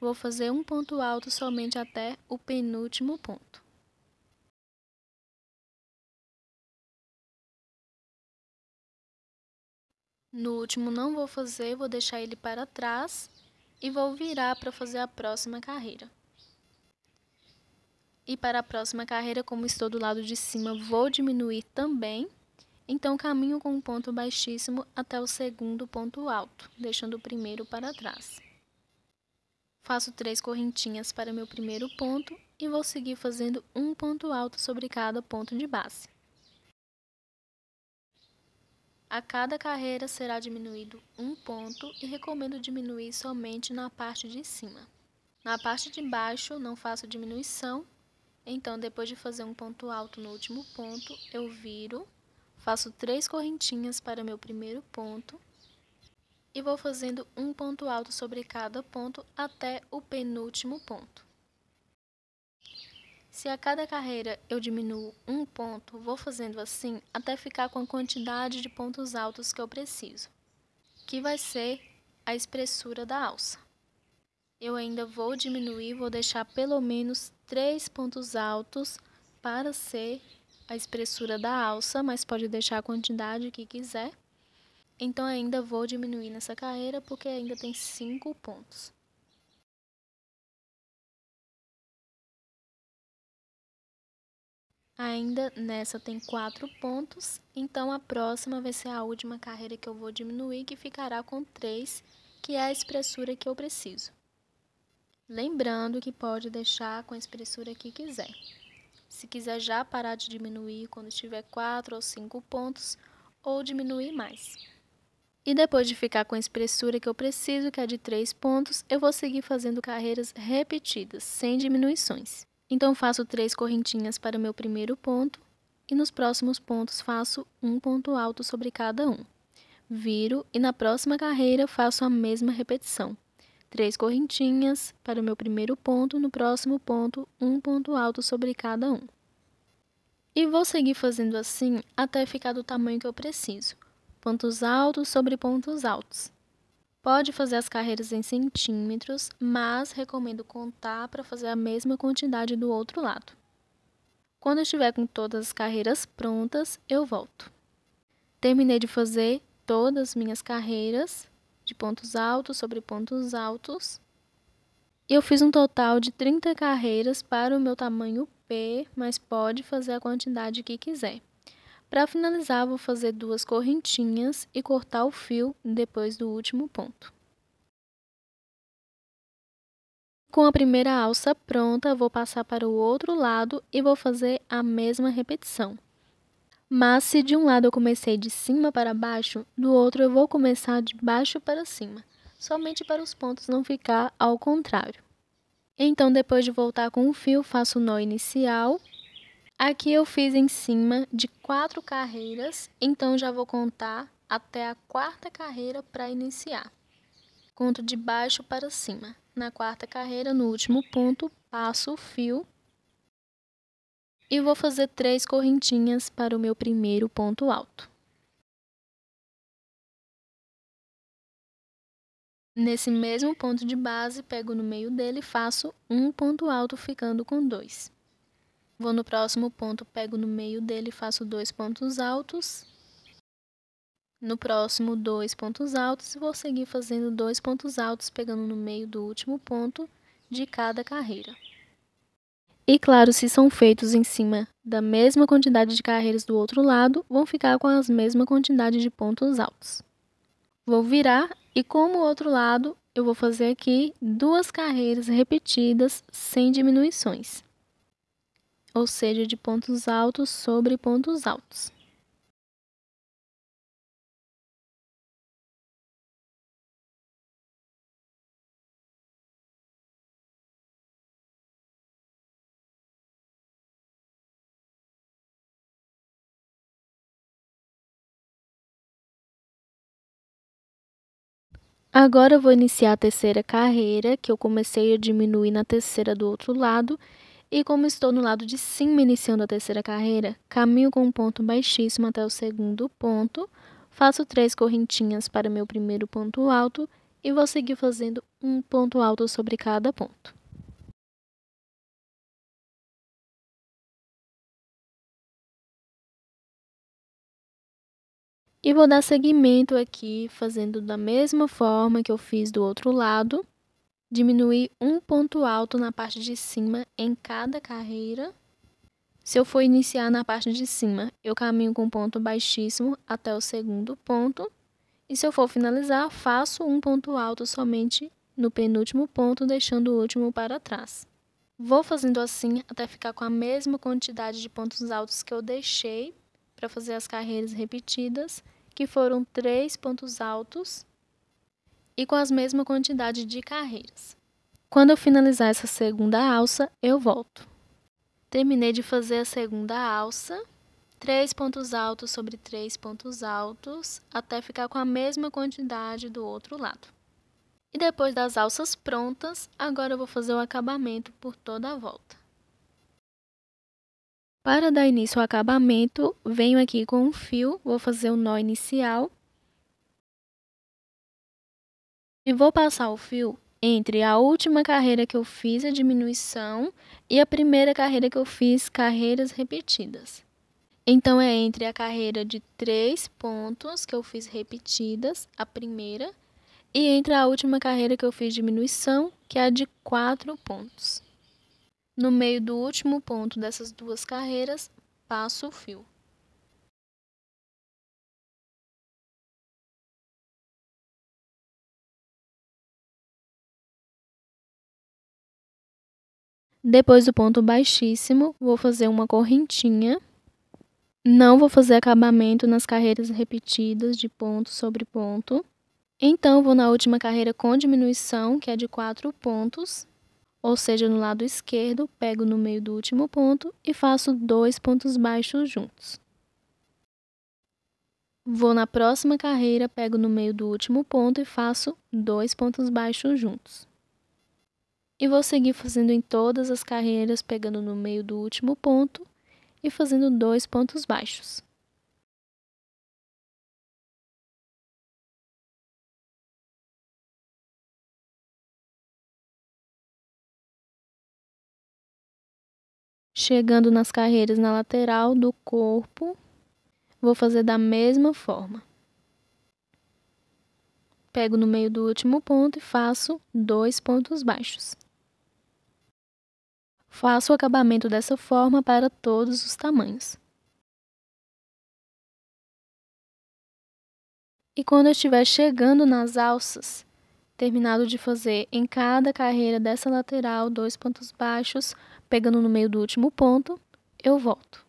vou fazer um ponto alto somente até o penúltimo ponto. No último não vou fazer, vou deixar ele para trás e vou virar para fazer a próxima carreira. E para a próxima carreira, como estou do lado de cima, vou diminuir também. Então caminho com um ponto baixíssimo até o segundo ponto alto, deixando o primeiro para trás. Faço três correntinhas para meu primeiro ponto e vou seguir fazendo um ponto alto sobre cada ponto de base. A cada carreira será diminuído um ponto e recomendo diminuir somente na parte de cima. Na parte de baixo não faço diminuição, então depois de fazer um ponto alto no último ponto, eu viro Faço três correntinhas para meu primeiro ponto e vou fazendo um ponto alto sobre cada ponto até o penúltimo ponto. Se a cada carreira eu diminuo um ponto, vou fazendo assim até ficar com a quantidade de pontos altos que eu preciso, que vai ser a espessura da alça. Eu ainda vou diminuir, vou deixar pelo menos três pontos altos para ser a espessura da alça, mas pode deixar a quantidade que quiser. Então ainda vou diminuir nessa carreira porque ainda tem 5 pontos. Ainda nessa tem 4 pontos, então a próxima vai ser a última carreira que eu vou diminuir, que ficará com 3, que é a espessura que eu preciso. Lembrando que pode deixar com a espessura que quiser. Se quiser já parar de diminuir quando tiver 4 ou 5 pontos, ou diminuir mais. E depois de ficar com a espessura que eu preciso, que é de 3 pontos, eu vou seguir fazendo carreiras repetidas, sem diminuições. Então faço 3 correntinhas para o meu primeiro ponto, e nos próximos pontos faço um ponto alto sobre cada um. Viro e na próxima carreira faço a mesma repetição três correntinhas para o meu primeiro ponto, no próximo ponto, um ponto alto sobre cada um. E vou seguir fazendo assim até ficar do tamanho que eu preciso. Pontos altos sobre pontos altos. Pode fazer as carreiras em centímetros, mas recomendo contar para fazer a mesma quantidade do outro lado. Quando estiver com todas as carreiras prontas, eu volto. Terminei de fazer todas as minhas carreiras de pontos altos sobre pontos altos. Eu fiz um total de 30 carreiras para o meu tamanho P, mas pode fazer a quantidade que quiser. Para finalizar, vou fazer duas correntinhas e cortar o fio depois do último ponto. Com a primeira alça pronta, vou passar para o outro lado e vou fazer a mesma repetição. Mas se de um lado eu comecei de cima para baixo, do outro eu vou começar de baixo para cima, somente para os pontos não ficar ao contrário. Então, depois de voltar com o fio, faço o nó inicial. Aqui eu fiz em cima de quatro carreiras, então já vou contar até a quarta carreira para iniciar. Conto de baixo para cima. Na quarta carreira, no último ponto, passo o fio e vou fazer três correntinhas para o meu primeiro ponto alto. Nesse mesmo ponto de base, pego no meio dele e faço um ponto alto, ficando com dois. Vou no próximo ponto, pego no meio dele e faço dois pontos altos. No próximo, dois pontos altos e vou seguir fazendo dois pontos altos, pegando no meio do último ponto de cada carreira. E claro, se são feitos em cima da mesma quantidade de carreiras do outro lado, vão ficar com a mesma quantidade de pontos altos. Vou virar e como o outro lado, eu vou fazer aqui duas carreiras repetidas sem diminuições. Ou seja, de pontos altos sobre pontos altos. Agora eu vou iniciar a terceira carreira, que eu comecei a diminuir na terceira do outro lado. E como estou no lado de cima iniciando a terceira carreira, caminho com um ponto baixíssimo até o segundo ponto, faço três correntinhas para meu primeiro ponto alto e vou seguir fazendo um ponto alto sobre cada ponto. E vou dar seguimento aqui, fazendo da mesma forma que eu fiz do outro lado. Diminuir um ponto alto na parte de cima em cada carreira. Se eu for iniciar na parte de cima, eu caminho com um ponto baixíssimo até o segundo ponto. E se eu for finalizar, faço um ponto alto somente no penúltimo ponto, deixando o último para trás. Vou fazendo assim até ficar com a mesma quantidade de pontos altos que eu deixei para fazer as carreiras repetidas que foram três pontos altos e com a mesma quantidade de carreiras. Quando eu finalizar essa segunda alça, eu volto. Terminei de fazer a segunda alça, três pontos altos sobre três pontos altos, até ficar com a mesma quantidade do outro lado. E depois das alças prontas, agora eu vou fazer o acabamento por toda a volta. Para dar início ao acabamento, venho aqui com um fio, vou fazer o um nó inicial. E vou passar o fio entre a última carreira que eu fiz, a diminuição, e a primeira carreira que eu fiz, carreiras repetidas. Então, é entre a carreira de três pontos que eu fiz repetidas, a primeira, e entre a última carreira que eu fiz diminuição, que é a de quatro pontos. No meio do último ponto dessas duas carreiras, passo o fio. Depois do ponto baixíssimo, vou fazer uma correntinha. Não vou fazer acabamento nas carreiras repetidas de ponto sobre ponto. Então, vou na última carreira com diminuição, que é de quatro pontos, ou seja, no lado esquerdo, pego no meio do último ponto e faço dois pontos baixos juntos. Vou na próxima carreira, pego no meio do último ponto e faço dois pontos baixos juntos. E vou seguir fazendo em todas as carreiras, pegando no meio do último ponto e fazendo dois pontos baixos. Chegando nas carreiras na lateral do corpo, vou fazer da mesma forma. Pego no meio do último ponto e faço dois pontos baixos. Faço o acabamento dessa forma para todos os tamanhos. E quando eu estiver chegando nas alças, terminado de fazer em cada carreira dessa lateral dois pontos baixos, pegando no meio do último ponto, eu volto.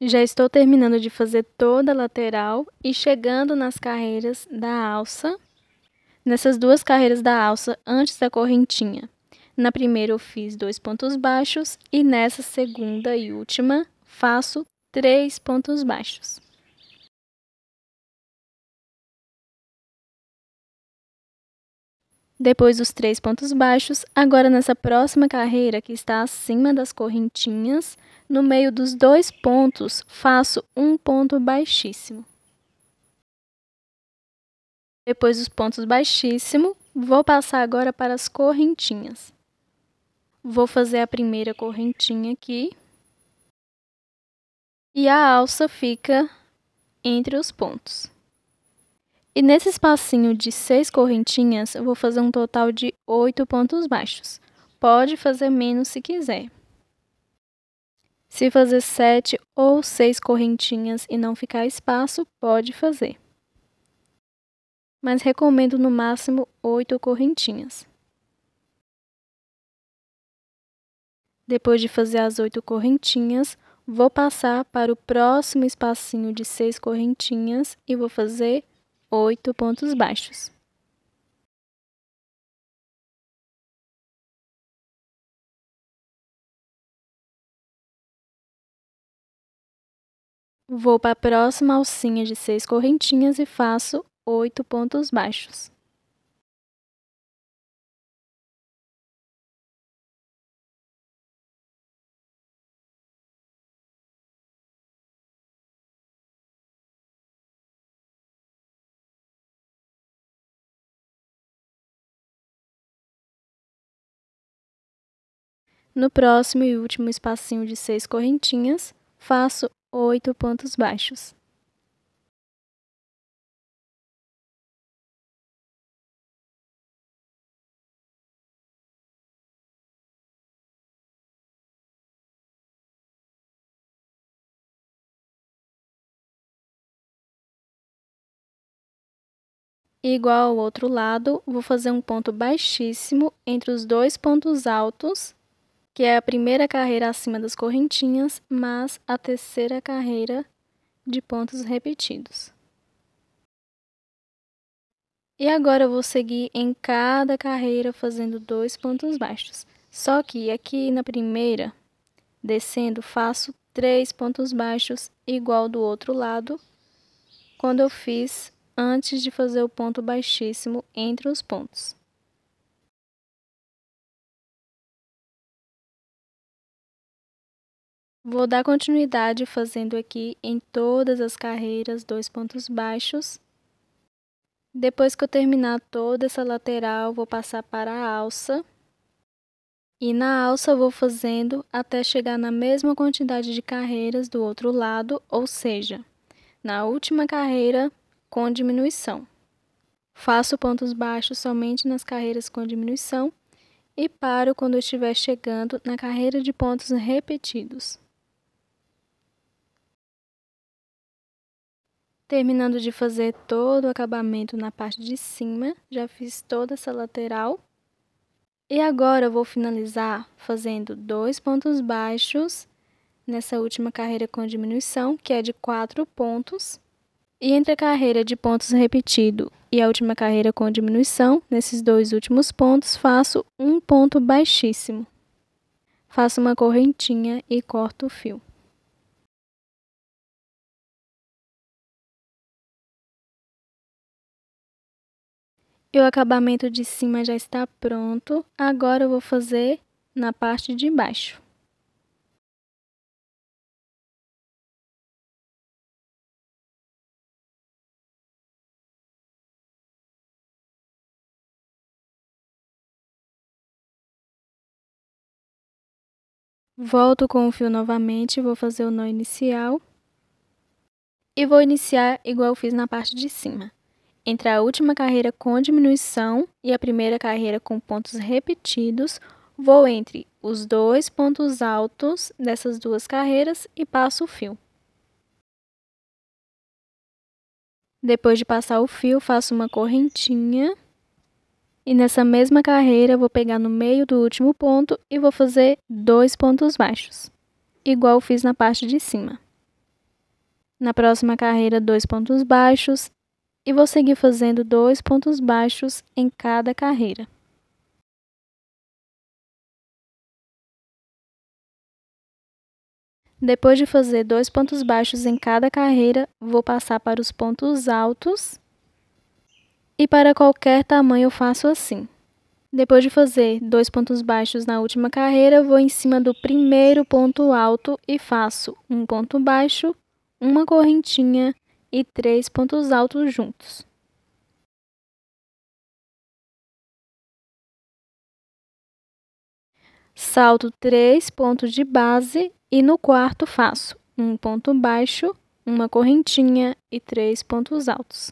Já estou terminando de fazer toda a lateral e chegando nas carreiras da alça, nessas duas carreiras da alça antes da correntinha. Na primeira eu fiz dois pontos baixos e nessa segunda e última faço três pontos baixos. Depois dos três pontos baixos, agora nessa próxima carreira que está acima das correntinhas, no meio dos dois pontos, faço um ponto baixíssimo. Depois dos pontos baixíssimo, vou passar agora para as correntinhas. Vou fazer a primeira correntinha aqui. E a alça fica entre os pontos. E nesse espacinho de seis correntinhas, eu vou fazer um total de oito pontos baixos. Pode fazer menos se quiser. Se fazer sete ou seis correntinhas e não ficar espaço, pode fazer. Mas recomendo no máximo oito correntinhas. Depois de fazer as oito correntinhas, vou passar para o próximo espacinho de seis correntinhas e vou fazer oito pontos baixos. Vou para a próxima alcinha de seis correntinhas e faço oito pontos baixos. No próximo e último espacinho de seis correntinhas, faço oito pontos baixos. Igual ao outro lado, vou fazer um ponto baixíssimo entre os dois pontos altos que é a primeira carreira acima das correntinhas, mas a terceira carreira de pontos repetidos. E agora eu vou seguir em cada carreira fazendo dois pontos baixos. Só que aqui na primeira, descendo, faço três pontos baixos igual do outro lado, quando eu fiz antes de fazer o ponto baixíssimo entre os pontos. Vou dar continuidade fazendo aqui em todas as carreiras dois pontos baixos. Depois que eu terminar toda essa lateral, vou passar para a alça. E na alça vou fazendo até chegar na mesma quantidade de carreiras do outro lado, ou seja, na última carreira com diminuição. Faço pontos baixos somente nas carreiras com diminuição e paro quando estiver chegando na carreira de pontos repetidos. Terminando de fazer todo o acabamento na parte de cima, já fiz toda essa lateral. E agora eu vou finalizar fazendo dois pontos baixos nessa última carreira com diminuição, que é de quatro pontos. E entre a carreira de pontos repetido e a última carreira com diminuição, nesses dois últimos pontos, faço um ponto baixíssimo. Faço uma correntinha e corto o fio. E o acabamento de cima já está pronto. Agora eu vou fazer na parte de baixo. Volto com o fio novamente, vou fazer o nó inicial. E vou iniciar igual eu fiz na parte de cima. Entre a última carreira com diminuição e a primeira carreira com pontos repetidos, vou entre os dois pontos altos dessas duas carreiras e passo o fio. Depois de passar o fio, faço uma correntinha. E nessa mesma carreira, vou pegar no meio do último ponto e vou fazer dois pontos baixos, igual fiz na parte de cima. Na próxima carreira, dois pontos baixos e vou seguir fazendo dois pontos baixos em cada carreira. Depois de fazer dois pontos baixos em cada carreira, vou passar para os pontos altos. E para qualquer tamanho eu faço assim. Depois de fazer dois pontos baixos na última carreira, vou em cima do primeiro ponto alto e faço um ponto baixo, uma correntinha, e três pontos altos juntos. Salto três pontos de base e no quarto faço um ponto baixo, uma correntinha e três pontos altos.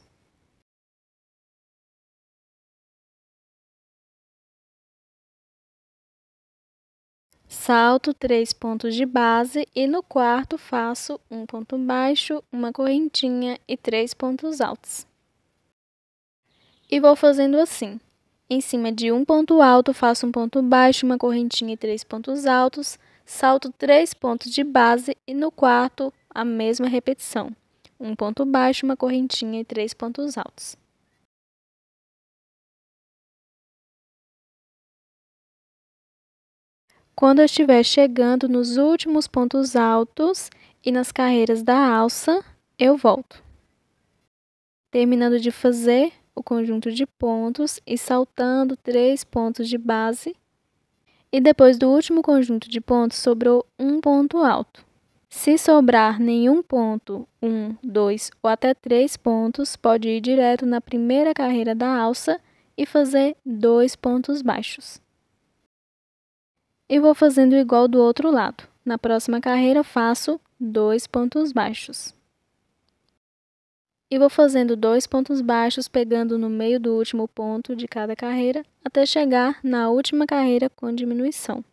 salto três pontos de base e no quarto faço um ponto baixo, uma correntinha e três pontos altos. E vou fazendo assim. Em cima de um ponto alto, faço um ponto baixo, uma correntinha e três pontos altos, salto três pontos de base e no quarto a mesma repetição. Um ponto baixo, uma correntinha e três pontos altos. Quando eu estiver chegando nos últimos pontos altos e nas carreiras da alça, eu volto. Terminando de fazer o conjunto de pontos e saltando três pontos de base. E depois do último conjunto de pontos, sobrou um ponto alto. Se sobrar nenhum ponto, um, dois ou até três pontos, pode ir direto na primeira carreira da alça e fazer dois pontos baixos e vou fazendo igual do outro lado. Na próxima carreira, faço dois pontos baixos. E vou fazendo dois pontos baixos, pegando no meio do último ponto de cada carreira, até chegar na última carreira com diminuição.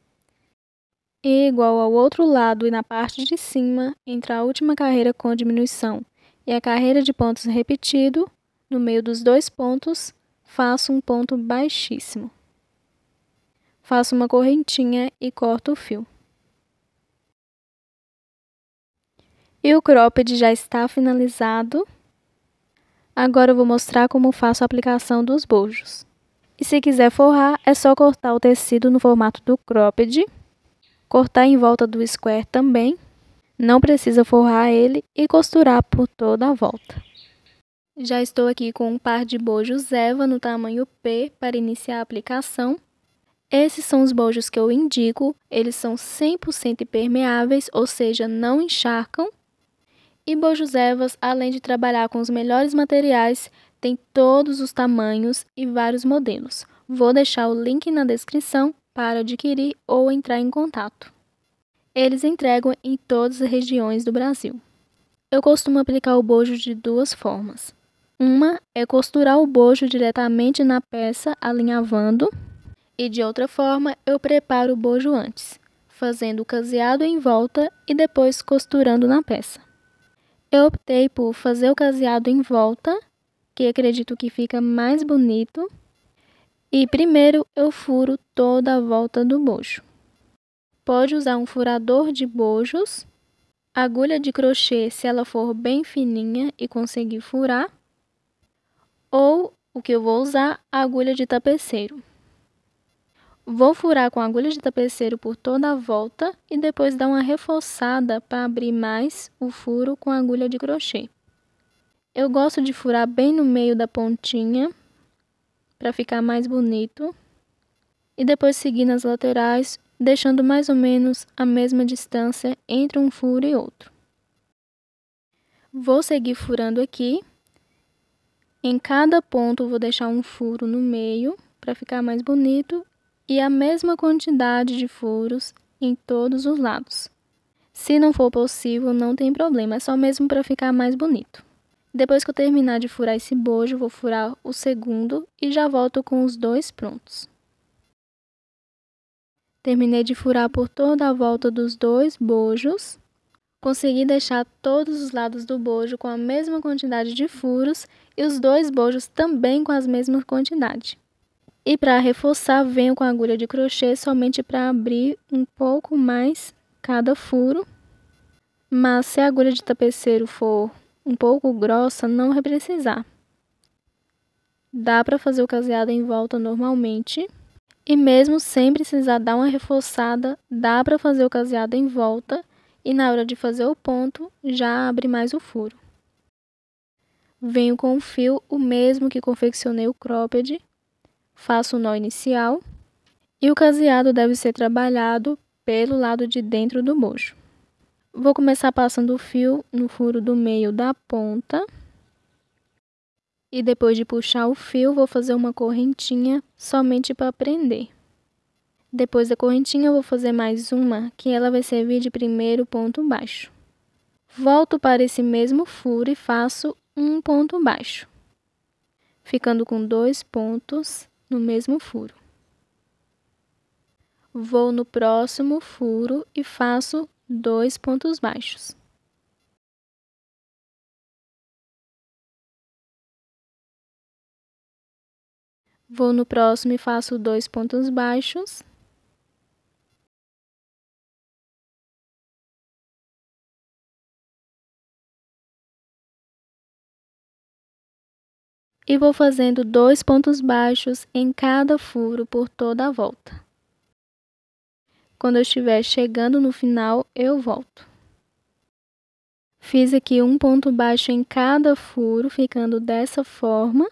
E igual ao outro lado e na parte de cima, entra a última carreira com diminuição. E a carreira de pontos repetido, no meio dos dois pontos, faço um ponto baixíssimo. Faço uma correntinha e corto o fio. E o cropped já está finalizado. Agora eu vou mostrar como faço a aplicação dos bojos. E se quiser forrar, é só cortar o tecido no formato do cropped, cortar em volta do square também, não precisa forrar ele e costurar por toda a volta. Já estou aqui com um par de bojos Eva no tamanho P para iniciar a aplicação. Esses são os bojos que eu indico, eles são 100% impermeáveis, ou seja, não encharcam. E Bojos Evas, além de trabalhar com os melhores materiais, tem todos os tamanhos e vários modelos. Vou deixar o link na descrição para adquirir ou entrar em contato. Eles entregam em todas as regiões do Brasil. Eu costumo aplicar o bojo de duas formas. Uma é costurar o bojo diretamente na peça, alinhavando, e de outra forma eu preparo o bojo antes, fazendo o caseado em volta e depois costurando na peça. Eu optei por fazer o caseado em volta, que acredito que fica mais bonito, e primeiro eu furo toda a volta do bojo. Pode usar um furador de bojos, agulha de crochê se ela for bem fininha e conseguir furar, ou o que eu vou usar, agulha de tapeceiro. Vou furar com agulhas de tapeceiro por toda a volta e depois dar uma reforçada para abrir mais o furo com agulha de crochê. Eu gosto de furar bem no meio da pontinha para ficar mais bonito e depois seguir nas laterais, deixando mais ou menos a mesma distância entre um furo e outro. Vou seguir furando aqui. Em cada ponto vou deixar um furo no meio para ficar mais bonito e a mesma quantidade de furos em todos os lados. Se não for possível, não tem problema, é só mesmo para ficar mais bonito. Depois que eu terminar de furar esse bojo, vou furar o segundo e já volto com os dois prontos. Terminei de furar por toda a volta dos dois bojos. Consegui deixar todos os lados do bojo com a mesma quantidade de furos e os dois bojos também com a mesma quantidade. E para reforçar, venho com a agulha de crochê somente para abrir um pouco mais cada furo. Mas se a agulha de tapeceiro for um pouco grossa, não vai precisar. Dá para fazer o caseado em volta normalmente. E mesmo sem precisar dar uma reforçada, dá para fazer o caseado em volta e na hora de fazer o ponto, já abre mais o furo. Venho com o fio, o mesmo que confeccionei o cropped, faço o nó inicial e o caseado deve ser trabalhado pelo lado de dentro do mojo. Vou começar passando o fio no furo do meio da ponta e depois de puxar o fio vou fazer uma correntinha somente para prender. Depois da correntinha vou fazer mais uma que ela vai servir de primeiro ponto baixo. Volto para esse mesmo furo e faço um ponto baixo, ficando com dois pontos no mesmo furo. Vou no próximo furo e faço dois pontos baixos. Vou no próximo e faço dois pontos baixos. e vou fazendo dois pontos baixos em cada furo por toda a volta. Quando eu estiver chegando no final, eu volto. Fiz aqui um ponto baixo em cada furo, ficando dessa forma.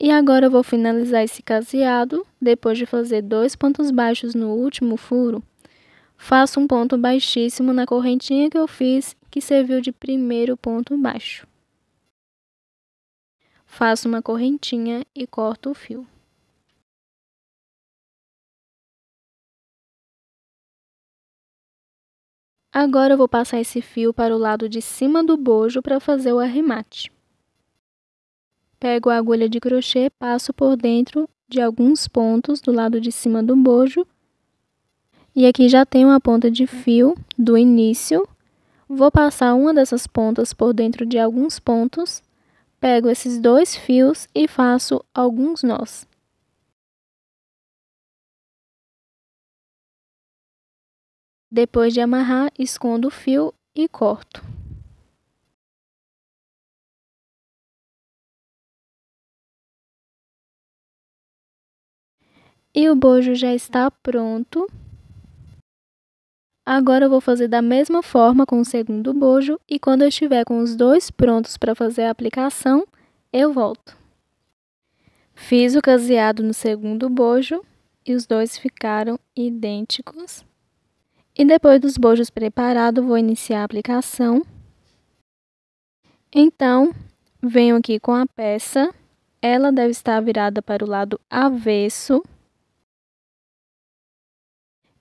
E agora eu vou finalizar esse caseado, depois de fazer dois pontos baixos no último furo, faço um ponto baixíssimo na correntinha que eu fiz, que serviu de primeiro ponto baixo. Faço uma correntinha e corto o fio. Agora eu vou passar esse fio para o lado de cima do bojo para fazer o arremate. Pego a agulha de crochê, passo por dentro de alguns pontos do lado de cima do bojo. E aqui já tem uma ponta de fio do início. Vou passar uma dessas pontas por dentro de alguns pontos Pego esses dois fios e faço alguns nós. Depois de amarrar, escondo o fio e corto. E o bojo já está pronto. Agora eu vou fazer da mesma forma com o segundo bojo e quando eu estiver com os dois prontos para fazer a aplicação, eu volto. Fiz o caseado no segundo bojo e os dois ficaram idênticos. E depois dos bojos preparados, vou iniciar a aplicação. Então, venho aqui com a peça. Ela deve estar virada para o lado avesso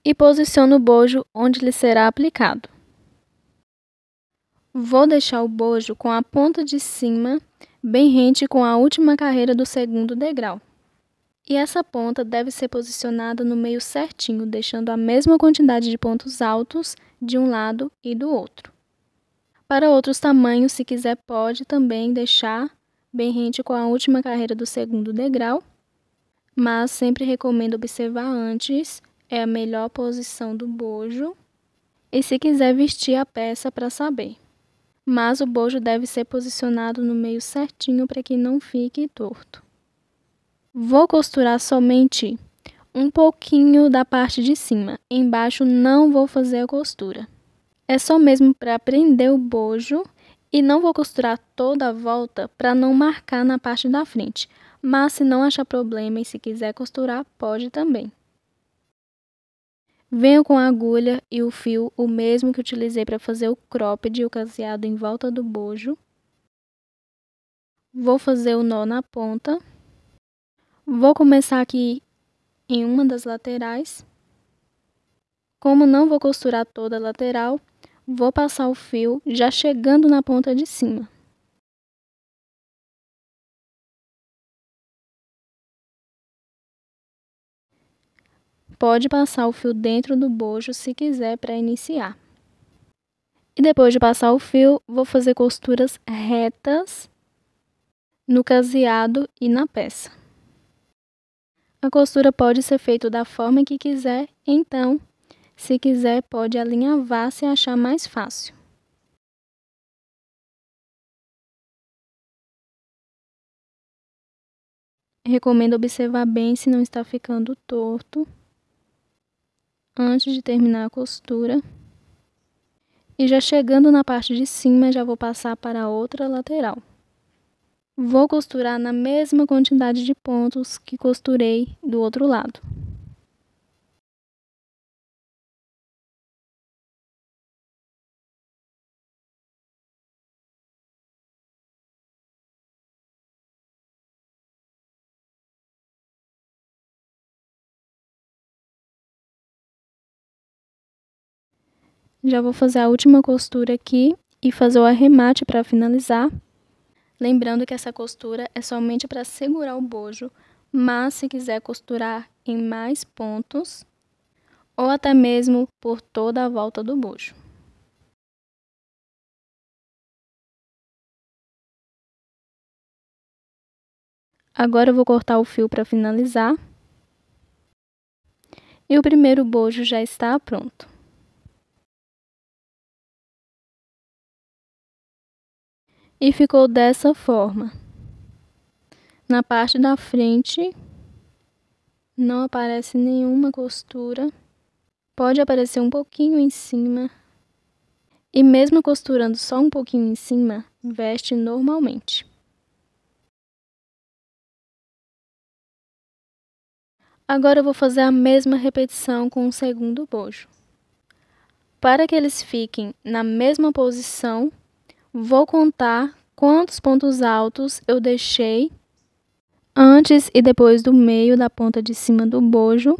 e posiciono o bojo onde lhe será aplicado. Vou deixar o bojo com a ponta de cima bem rente com a última carreira do segundo degrau. E essa ponta deve ser posicionada no meio certinho, deixando a mesma quantidade de pontos altos de um lado e do outro. Para outros tamanhos, se quiser, pode também deixar bem rente com a última carreira do segundo degrau, mas sempre recomendo observar antes é a melhor posição do bojo e se quiser vestir a peça para saber. Mas o bojo deve ser posicionado no meio certinho para que não fique torto. Vou costurar somente um pouquinho da parte de cima, embaixo não vou fazer a costura. É só mesmo para prender o bojo e não vou costurar toda a volta para não marcar na parte da frente. Mas se não achar problema e se quiser costurar, pode também. Venho com a agulha e o fio, o mesmo que utilizei para fazer o cropped e o caseado em volta do bojo. Vou fazer o nó na ponta. Vou começar aqui em uma das laterais. Como não vou costurar toda a lateral, vou passar o fio já chegando na ponta de cima. pode passar o fio dentro do bojo se quiser para iniciar. E depois de passar o fio, vou fazer costuras retas no caseado e na peça. A costura pode ser feita da forma que quiser, então, se quiser, pode alinhavar se achar mais fácil. Recomendo observar bem se não está ficando torto antes de terminar a costura. E já chegando na parte de cima, já vou passar para a outra lateral. Vou costurar na mesma quantidade de pontos que costurei do outro lado. Já vou fazer a última costura aqui e fazer o arremate para finalizar. Lembrando que essa costura é somente para segurar o bojo, mas se quiser costurar em mais pontos, ou até mesmo por toda a volta do bojo. Agora eu vou cortar o fio para finalizar. E o primeiro bojo já está pronto. e ficou dessa forma. Na parte da frente não aparece nenhuma costura. Pode aparecer um pouquinho em cima. E mesmo costurando só um pouquinho em cima, veste normalmente. Agora eu vou fazer a mesma repetição com o segundo bojo. Para que eles fiquem na mesma posição, Vou contar quantos pontos altos eu deixei antes e depois do meio da ponta de cima do bojo,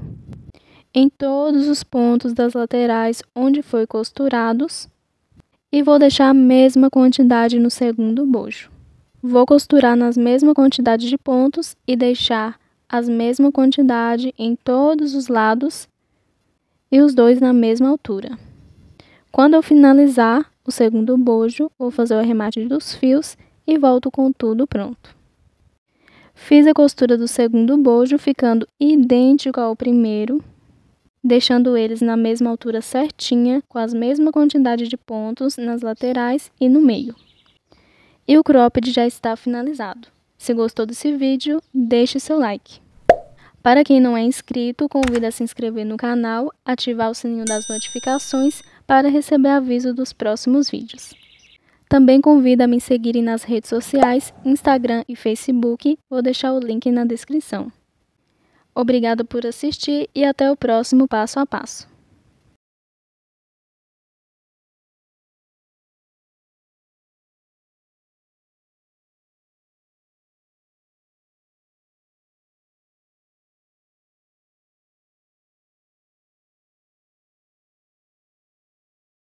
em todos os pontos das laterais onde foi costurados, e vou deixar a mesma quantidade no segundo bojo. Vou costurar nas mesma quantidade de pontos e deixar as mesma quantidade em todos os lados e os dois na mesma altura. Quando eu finalizar, o segundo bojo, vou fazer o arremate dos fios e volto com tudo pronto. Fiz a costura do segundo bojo, ficando idêntico ao primeiro, deixando eles na mesma altura certinha, com a mesma quantidade de pontos nas laterais e no meio. E o cropped já está finalizado. Se gostou desse vídeo, deixe seu like. Para quem não é inscrito, convida a se inscrever no canal, ativar o sininho das notificações para receber aviso dos próximos vídeos. Também convido a me seguirem nas redes sociais, Instagram e Facebook, vou deixar o link na descrição. Obrigado por assistir e até o próximo passo a passo.